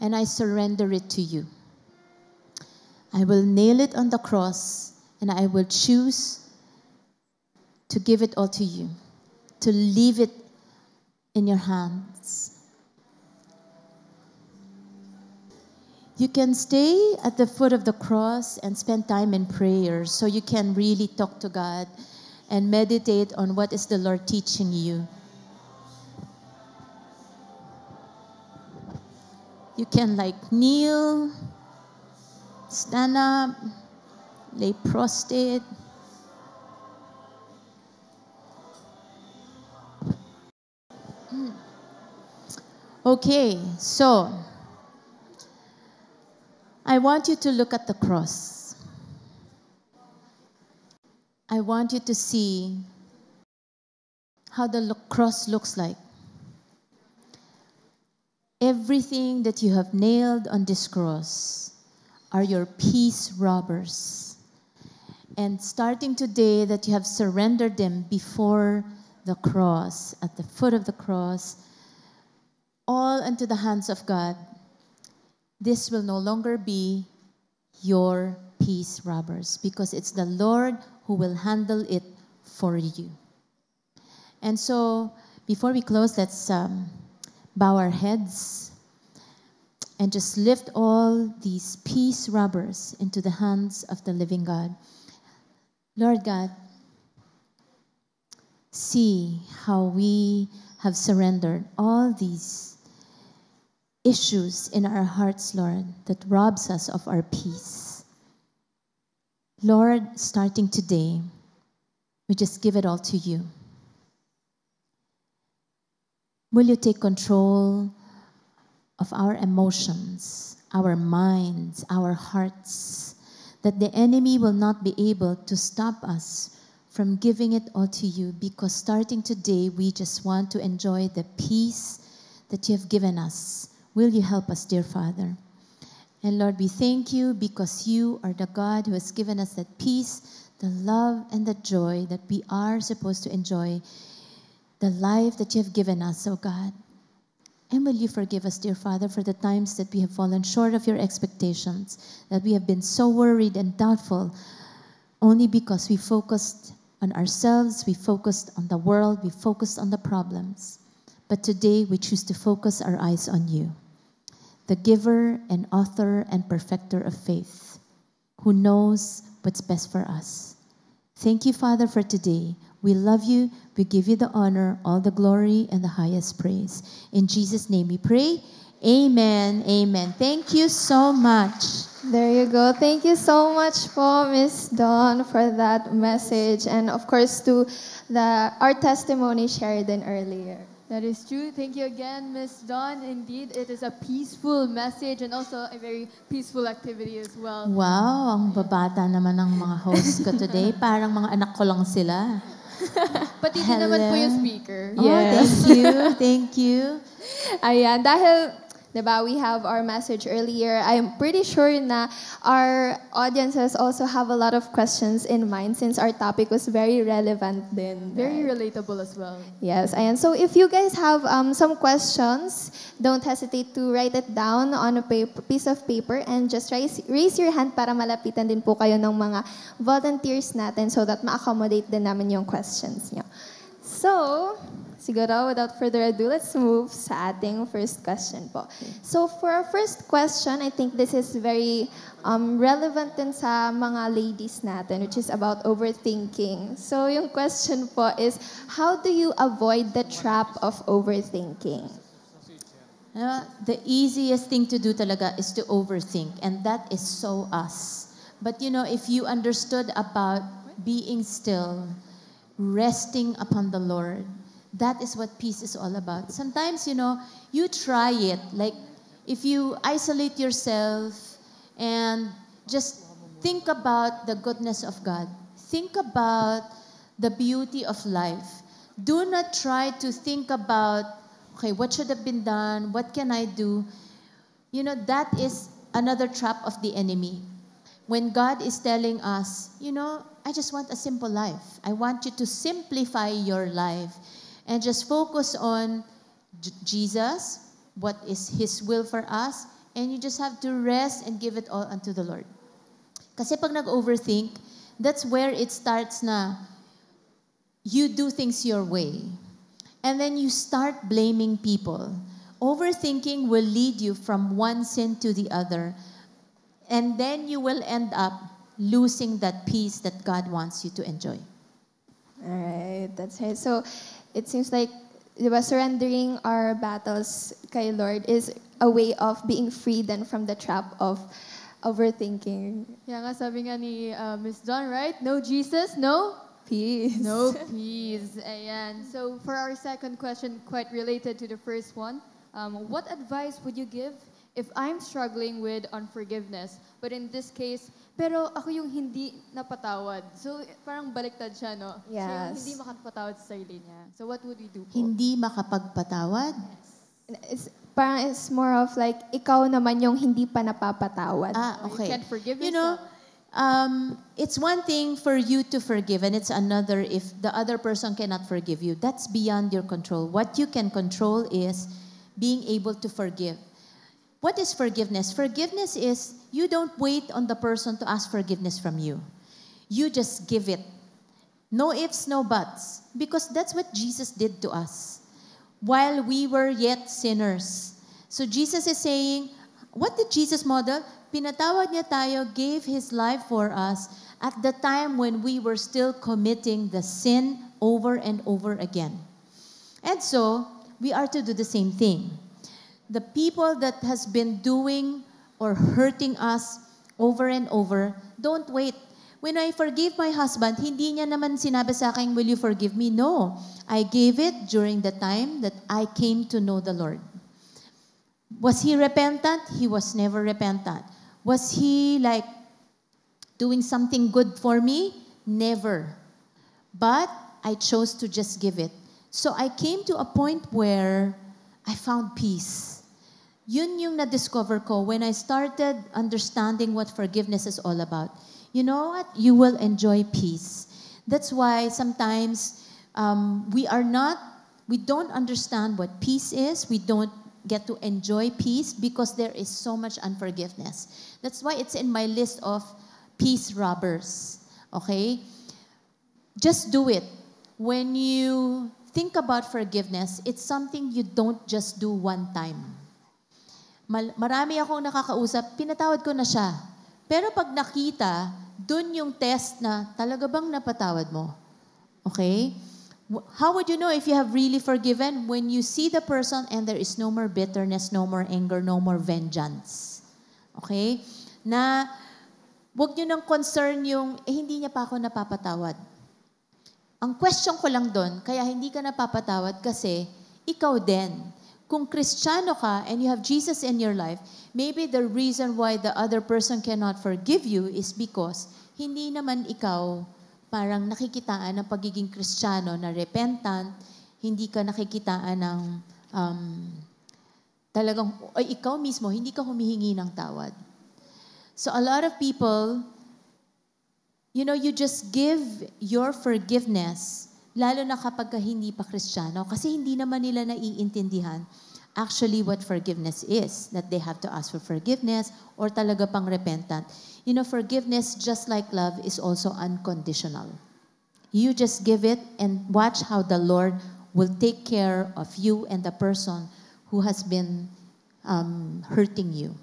and I surrender it to you. I will nail it on the cross, and I will choose to give it all to you, to leave it in your hands. You can stay at the foot of the cross and spend time in prayer so you can really talk to God and meditate on what is the Lord teaching you. You can like kneel, stand up, lay prostrate, Okay, so I want you to look at the cross. I want you to see how the cross looks like. Everything that you have nailed on this cross are your peace robbers. And starting today, that you have surrendered them before the cross, at the foot of the cross, all into the hands of God, this will no longer be your peace robbers because it's the Lord who will handle it for you. And so, before we close, let's um, bow our heads and just lift all these peace robbers into the hands of the living God. Lord God, see how we have surrendered all these issues in our hearts, Lord, that robs us of our peace. Lord, starting today, we just give it all to you. Will you take control of our emotions, our minds, our hearts, that the enemy will not be able to stop us from giving it all to you? Because starting today, we just want to enjoy the peace that you have given us Will you help us, dear Father? And Lord, we thank you because you are the God who has given us that peace, the love, and the joy that we are supposed to enjoy, the life that you have given us, O oh God. And will you forgive us, dear Father, for the times that we have fallen short of your expectations, that we have been so worried and doubtful only because we focused on ourselves, we focused on the world, we focused on the problems. But today we choose to focus our eyes on you the giver and author and perfecter of faith, who knows what's best for us. Thank you, Father, for today. We love you. We give you the honor, all the glory, and the highest praise. In Jesus' name we pray. Amen. Amen. Thank you so much. There you go. Thank you so much for Miss Dawn for that message. And of course, to the, our testimony shared in earlier. That is true. Thank you again, Miss Dawn. Indeed, it is a peaceful message and also a very peaceful activity as well. Wow, ang babata naman ng mga hosts ko today. <laughs> Parang mga anak ko lang sila. <laughs> Pati din naman po yung speaker. Yes. Oh, thank you. Thank you. <laughs> Ayan, dahil Diba? We have our message earlier. I'm pretty sure na our audiences also have a lot of questions in mind since our topic was very relevant then. Very relatable as well. Yes, and so if you guys have um, some questions, don't hesitate to write it down on a paper, piece of paper and just raise, raise your hand para malapitan din po kayo ng mga volunteers natin so that ma-accommodate din naman yung questions nyo. So, Siguro, without further ado, let's move sa ating first question po. So for our first question, I think this is very um, relevant din sa mga ladies natin, which is about overthinking. So yung question po is, how do you avoid the trap of overthinking? Uh, the easiest thing to do talaga is to overthink, and that is so us. But you know, if you understood about being still, resting upon the Lord, that is what peace is all about. Sometimes, you know, you try it. Like, if you isolate yourself and just think about the goodness of God, think about the beauty of life. Do not try to think about, okay, what should have been done? What can I do? You know, that is another trap of the enemy. When God is telling us, you know, I just want a simple life. I want you to simplify your life and just focus on J Jesus, what is His will for us, and you just have to rest and give it all unto the Lord. Kasi pag nag-overthink, that's where it starts na you do things your way. And then you start blaming people. Overthinking will lead you from one sin to the other. And then you will end up losing that peace that God wants you to enjoy. All right, that's it. So it seems like diba, surrendering our battles kay Lord is a way of being free then from the trap of overthinking. Yeah, nga sabi nga ni uh, Miss John, right? No Jesus, no peace. No <laughs> peace. Ayan. So for our second question, quite related to the first one, um, what advice would you give if I'm struggling with unforgiveness? But in this case, Pero ako yung hindi napatawad. So, parang baliktad siya, no? Yes. Siya hindi makapatawad sa sarili niya. So, what would we do po? Hindi makapagpatawad? Yes. It's, parang it's more of like, ikaw naman yung hindi pa napapatawad. Ah, okay. You can't forgive yourself. You know, um, it's one thing for you to forgive, and it's another if the other person cannot forgive you. That's beyond your control. What you can control is being able to forgive. What is forgiveness? Forgiveness is You don't wait on the person to ask forgiveness from you. You just give it. No ifs, no buts. Because that's what Jesus did to us while we were yet sinners. So Jesus is saying, what did Jesus model? Pinatawad niya tayo, gave his life for us at the time when we were still committing the sin over and over again. And so, we are to do the same thing. The people that has been doing or hurting us over and over, don't wait. When I forgave my husband, hindi niya naman sinabi sa akin, will you forgive me? No. I gave it during the time that I came to know the Lord. Was he repentant? He was never repentant. Was he like doing something good for me? Never. But I chose to just give it. So I came to a point where I found peace. Yun yung na-discover ko when I started understanding what forgiveness is all about. You know what? You will enjoy peace. That's why sometimes um, we are not, we don't understand what peace is. We don't get to enjoy peace because there is so much unforgiveness. That's why it's in my list of peace robbers. Okay? Just do it. When you think about forgiveness, it's something you don't just do one time. marami akong nakakausap, pinatawad ko na siya. Pero pag nakita, dun yung test na talaga bang napatawad mo? Okay? How would you know if you have really forgiven? When you see the person and there is no more bitterness, no more anger, no more vengeance. Okay? Na wag nyo ng concern yung, eh, hindi niya pa ako napapatawad. Ang question ko lang doon, kaya hindi ka napapatawad kasi ikaw din kung Kristiyano ka and you have Jesus in your life, maybe the reason why the other person cannot forgive you is because hindi naman ikaw parang nakikitaan ng pagiging Kristiyano na repentant, hindi ka nakikitaan ng um, talagang, ay ikaw mismo, hindi ka humihingi ng tawad. So a lot of people, you know, you just give your forgiveness Lalo na kapag hindi pa kristyano. Kasi hindi naman nila naiintindihan actually what forgiveness is. That they have to ask for forgiveness or talaga pang repentant. You know, forgiveness, just like love, is also unconditional. You just give it and watch how the Lord will take care of you and the person who has been um, hurting you.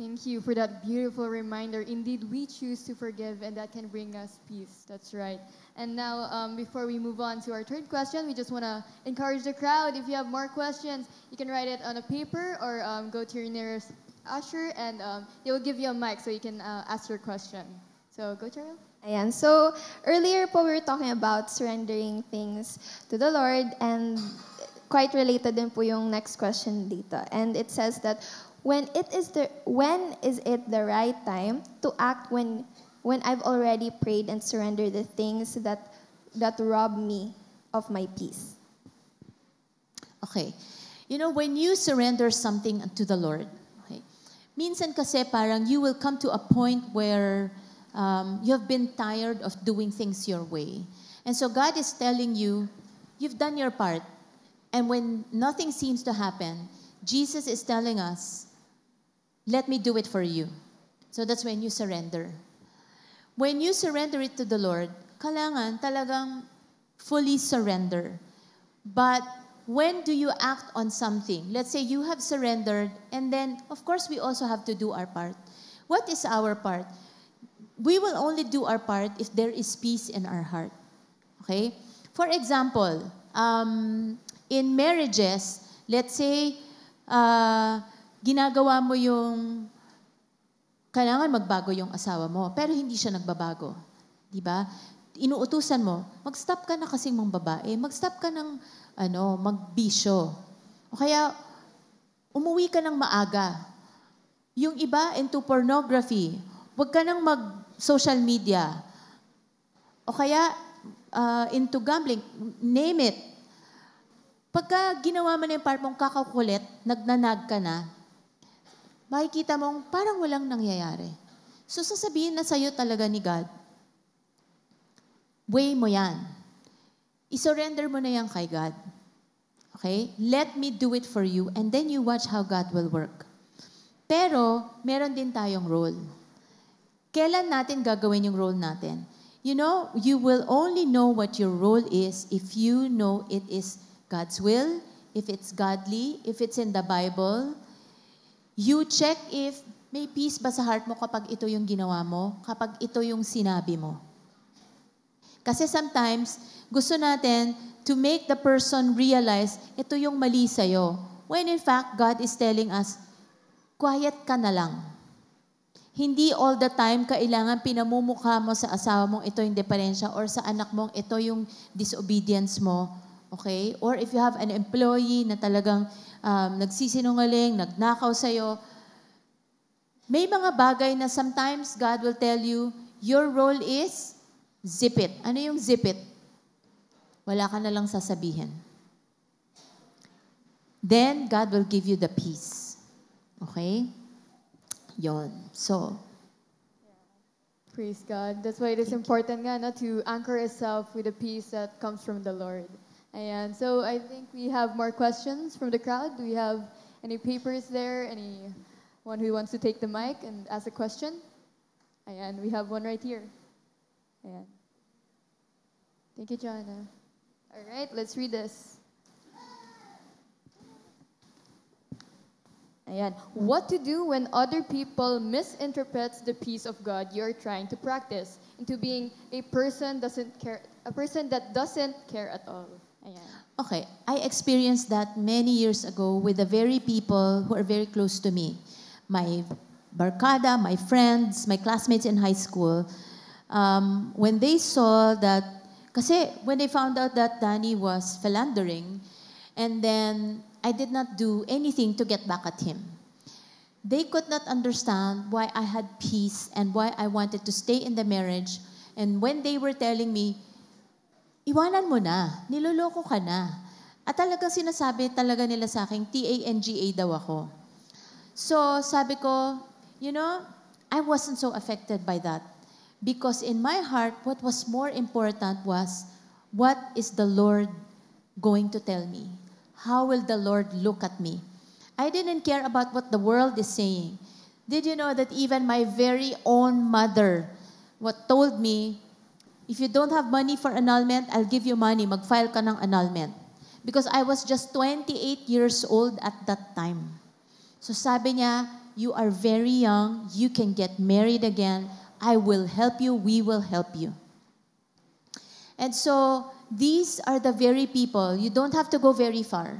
Thank you for that beautiful reminder. Indeed, we choose to forgive, and that can bring us peace. That's right. And now, um, before we move on to our third question, we just want to encourage the crowd. If you have more questions, you can write it on a paper or um, go to your nearest usher, and um, they will give you a mic so you can uh, ask your question. So, go, Cheryl. Ayan. So, earlier po, we were talking about surrendering things to the Lord, and quite related din po yung next question dito. And it says that, when, it is the, when is it the right time to act when, when I've already prayed and surrendered the things that, that rob me of my peace? Okay. You know, when you surrender something to the Lord, okay, minsan kasi parang you will come to a point where um, you have been tired of doing things your way. And so God is telling you, you've done your part. And when nothing seems to happen, Jesus is telling us, let me do it for you. So that's when you surrender. When you surrender it to the Lord, kailangan talagang fully surrender. But when do you act on something? Let's say you have surrendered, and then, of course, we also have to do our part. What is our part? We will only do our part if there is peace in our heart. Okay? For example, um, in marriages, let's say uh, ginagawa mo yung kailangan magbago yung asawa mo, pero hindi siya nagbabago. Di ba? Inuutusan mo, mag-stop ka na kasing mong babae, mag-stop ka ng, ano, magbisyo. O kaya, umuwi ka ng maaga. Yung iba, into pornography. Huwag ka nang mag-social media. O kaya, uh, into gambling. Name it. Pagka ginawa mo na yung part mong kakakulit, nagnanag ka na, makikita mong parang walang nangyayari. So sasabihin na sa'yo talaga ni God, way mo yan. I-surrender mo na yan kay God. Okay? Let me do it for you and then you watch how God will work. Pero, meron din tayong role. Kailan natin gagawin yung role natin? You know, you will only know what your role is if you know it is God's will, if it's godly, if it's in the Bible, You check if may peace ba sa heart mo kapag ito yung ginawa mo, kapag ito yung sinabi mo. Kasi sometimes, gusto natin to make the person realize ito yung mali sa'yo. When in fact, God is telling us, quiet ka na lang. Hindi all the time kailangan pinamumukha mo sa asawa mong ito yung diferensya or sa anak mong ito yung disobedience mo. Okay? Or if you have an employee na talagang um, nagsisinungaling, nagnakaw sa'yo. May mga bagay na sometimes God will tell you, your role is zip it. Ano yung zip it? Wala ka na lang sasabihin. Then, God will give you the peace. Okay? Yon. So, Praise God. That's why it is important nga, no, to anchor yourself with the peace that comes from the Lord. And so I think we have more questions from the crowd. Do we have any papers there? Anyone who wants to take the mic and ask a question? And we have one right here. And Thank you, Joanna. All right, let's read this. And What to do when other people misinterpret the peace of God you're trying to practice into being a person doesn't care a person that doesn't care at all. Ayan. Okay, I experienced that many years ago with the very people who are very close to me. My barkada, my friends, my classmates in high school. Um, when they saw that, kasi when they found out that Danny was philandering, and then I did not do anything to get back at him. They could not understand why I had peace and why I wanted to stay in the marriage. And when they were telling me, iwanan mo na, niloloko ka na. At talagang sinasabi talaga nila sa akin, T-A-N-G-A daw ako. So sabi ko, you know, I wasn't so affected by that. Because in my heart, what was more important was, what is the Lord going to tell me? How will the Lord look at me? I didn't care about what the world is saying. Did you know that even my very own mother what told me If you don't have money for annulment, I'll give you money. Mag-file ka ng annulment. Because I was just 28 years old at that time. So sabi niya, you are very young, you can get married again, I will help you, we will help you. And so these are the very people, you don't have to go very far.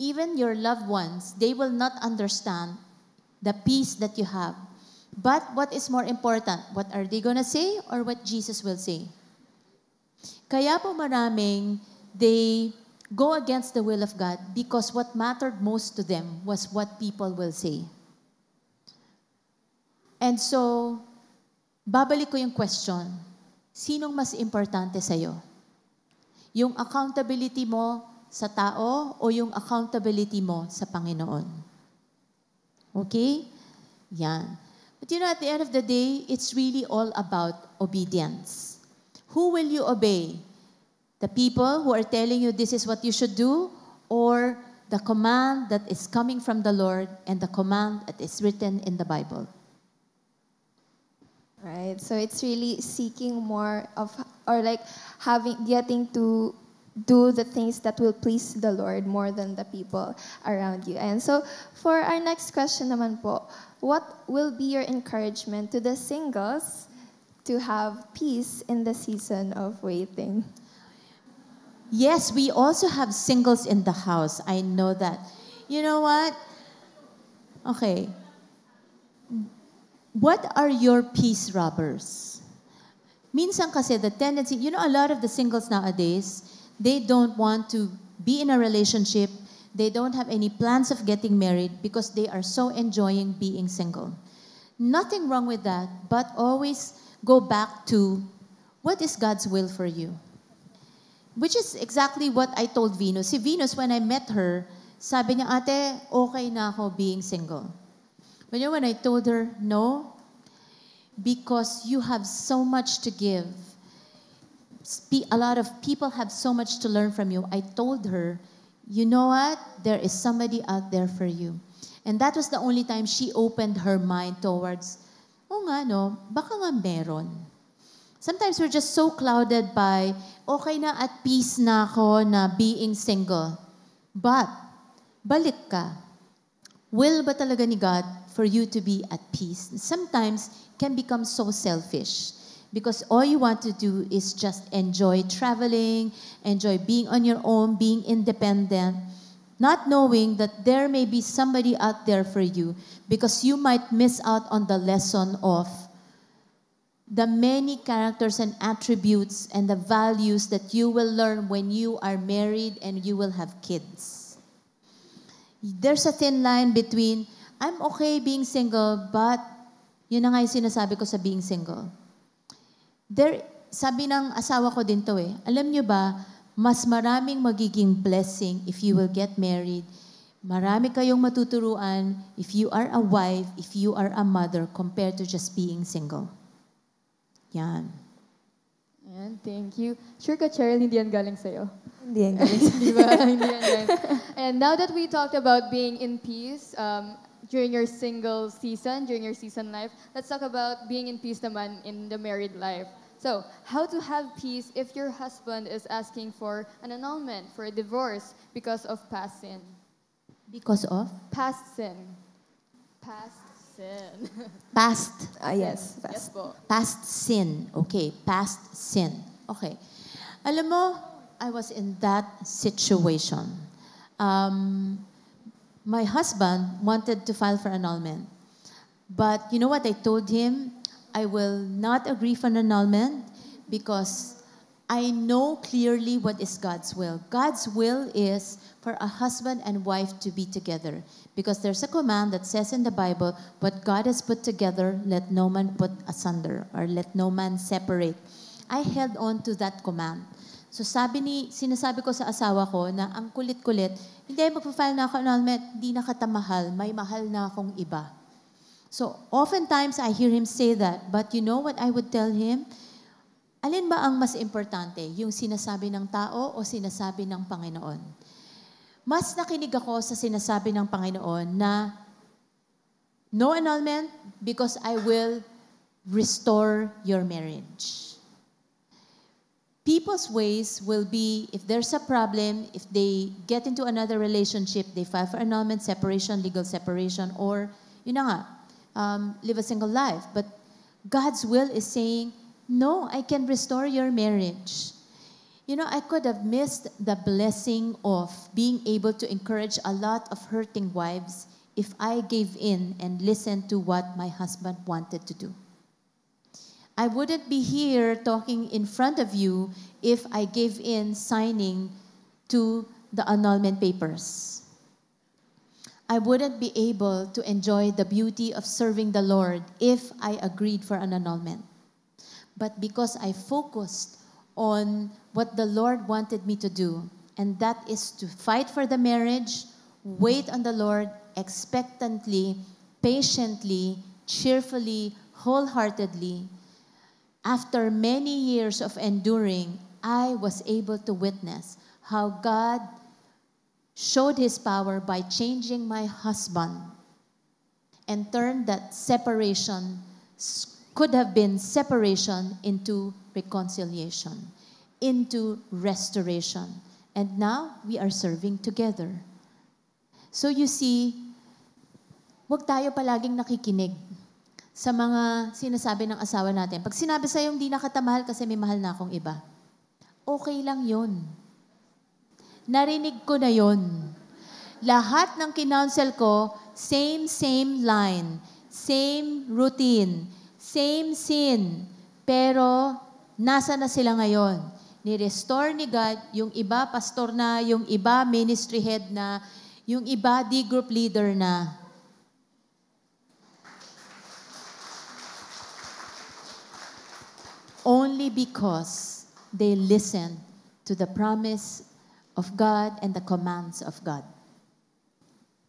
Even your loved ones, they will not understand the peace that you have. But what is more important, what are they going to say or what Jesus will say? Kaya po maraming they go against the will of God because what mattered most to them was what people will say. And so, babalik ko yung question, sinong mas importante sa'yo? Yung accountability mo sa tao o yung accountability mo sa Panginoon? Okay? Yan. But you know, at the end of the day, it's really all about obedience. Who will you obey? The people who are telling you this is what you should do, or the command that is coming from the Lord and the command that is written in the Bible? Right. So it's really seeking more of, or like having, getting to do the things that will please the Lord more than the people around you. And so for our next question naman po, what will be your encouragement to the singles to have peace in the season of waiting. Yes, we also have singles in the house. I know that. You know what? Okay. What are your peace robbers? Minsan kasi the tendency, you know, a lot of the singles nowadays, they don't want to be in a relationship. They don't have any plans of getting married because they are so enjoying being single. Nothing wrong with that, but always go back to what is God's will for you? Which is exactly what I told Venus. Si Venus, when I met her, sabi niya, ate, okay na ako being single. But you know, when I told her, no, because you have so much to give. A lot of people have so much to learn from you. I told her, you know what? There is somebody out there for you. And that was the only time she opened her mind towards Oo nga, no? Baka nga meron. Sometimes we're just so clouded by, okay na at peace na ako na being single. But, balik ka. Will ba talaga ni God for you to be at peace? Sometimes can become so selfish because all you want to do is just enjoy traveling, enjoy being on your own, being independent not knowing that there may be somebody out there for you because you might miss out on the lesson of the many characters and attributes and the values that you will learn when you are married and you will have kids. There's a thin line between, I'm okay being single, but yun na nga yung sinasabi ko sa being single. There, sabi ng asawa ko din to eh, alam nyo ba, mas maraming magiging blessing if you will get married. Marami kayong matuturuan if you are a wife, if you are a mother, compared to just being single. Yan. Ayan, thank you. Sure ka, Cheryl, hindi yan galing sa'yo. Hindi yan galing <laughs> sa'yo. Di ba? hindi yan And now that we talked about being in peace, um, during your single season, during your season life, let's talk about being in peace naman in the married life. So, how to have peace if your husband is asking for an annulment, for a divorce, because of past sin? Because of? Past sin. Past sin. <laughs> past. Ah, yes. Past. Yes po. Past sin. Okay. Past sin. Okay. Alam mo, I was in that situation. Um, my husband wanted to file for annulment. But you know what I told him? I will not agree for an annulment because I know clearly what is God's will. God's will is for a husband and wife to be together because there's a command that says in the Bible, what God has put together, let no man put asunder or let no man separate. I held on to that command. So sabi ni, sinasabi ko sa asawa ko na ang kulit-kulit, hindi, magpa-file na ako annulment, hindi na katamahal, may mahal na akong iba. So, oftentimes I hear him say that, but you know what I would tell him? Alin ba ang mas importante? Yung sinasabi ng tao o sinasabi ng Panginoon? Mas nakinig ako sa sinasabi ng Panginoon na no annulment because I will restore your marriage. People's ways will be if there's a problem, if they get into another relationship, they file for annulment, separation, legal separation, or yun na nga, um, live a single life. But God's will is saying, No, I can restore your marriage. You know, I could have missed the blessing of being able to encourage a lot of hurting wives if I gave in and listened to what my husband wanted to do. I wouldn't be here talking in front of you if I gave in signing to the annulment papers. I wouldn't be able to enjoy the beauty of serving the Lord if I agreed for an annulment. But because I focused on what the Lord wanted me to do, and that is to fight for the marriage, wait on the Lord expectantly, patiently, cheerfully, wholeheartedly. After many years of enduring, I was able to witness how God showed his power by changing my husband and turned that separation, could have been separation, into reconciliation, into restoration. And now we are serving together. So you see, wag tayo palaging nakikinig sa mga sinasabi ng asawa natin. Pag sinabi sa'yo, hindi nakatamahal kasi may mahal na akong iba. Okay lang yon Narinig ko na yon. Lahat ng kinounsel ko, same, same line, same routine, same sin. Pero, nasa na sila ngayon? Ni-restore ni God yung iba pastor na, yung iba ministry head na, yung iba D group leader na. Only because they listen to the promise of God and the commands of God.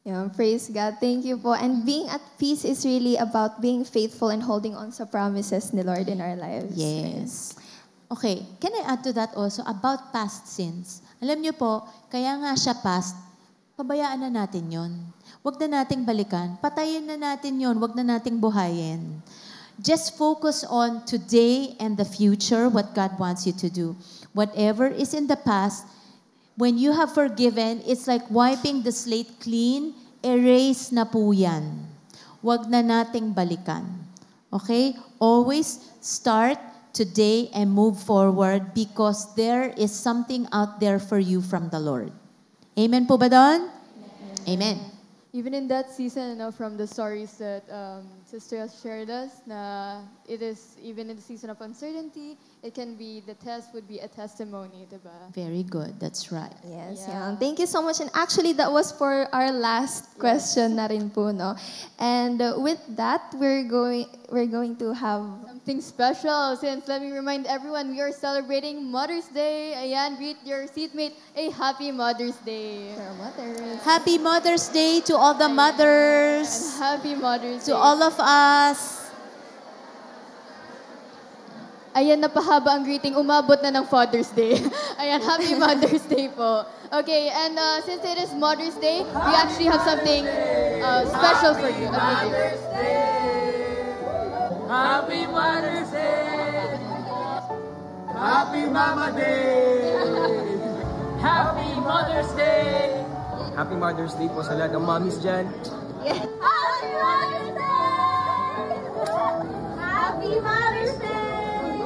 Yeah, praise God. Thank you po. And being at peace is really about being faithful and holding on sa promises ni Lord in our lives. Yes. Okay, can I add to that also about past sins? Alam niyo po, kaya nga siya past, pabayaan na natin yon. Huwag na nating balikan. Patayin na natin yon. Huwag na nating buhayin. Just focus on today and the future, what God wants you to do. Whatever is in the past, When you have forgiven, it's like wiping the slate clean. Erase na po yan. Huwag na nating balikan. Okay? Always start today and move forward because there is something out there for you from the Lord. Amen po ba doon? Amen. Amen. Even in that season, you know, from the stories that um, Sister has shared us that it is, even in the season of uncertainty, it can be, the test would be a testimony, diba? Very good. That's right. Yes, yeah. yeah. Thank you so much. And actually, that was for our last yes. question na rin po, no? And uh, with that, we're going, we're going to have... Something special since, let me remind everyone, we are celebrating Mother's Day. Ayan, greet your seatmate a Happy Mother's Day. mothers. Happy Mother's Day to all the mothers. And happy Mother's to Day. To all of of us. Ayan, napahaba ang greeting. Umabot na ng Father's Day. <laughs> Ayan, Happy <laughs> Mother's Day po. Okay, and uh, since it is Mother's Day, we actually have something uh, special for you. Happy Mother's Day! Happy Mother's Day! Happy Mama Day! Happy Mother's Day! Happy Mother's Day po sa lahat ng mommies dyan. Yes. Happy Mother's Day! Happy Mother's Day!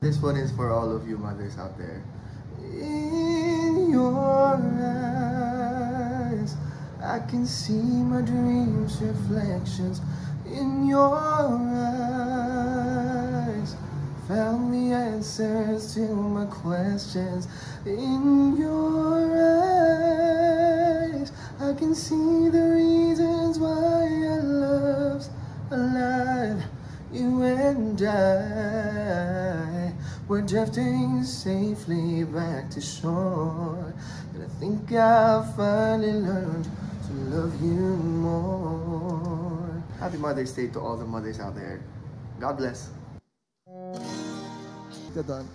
This one is for all of you mothers out there. In your eyes, I can see my dreams, reflections. In your eyes, found the answers to my questions. In your eyes, I can see the reasons why I love alive. You and I were drifting safely back to shore. And I think I finally learned to love you more. Happy Mother's Day to all the mothers out there. God bless. Get done.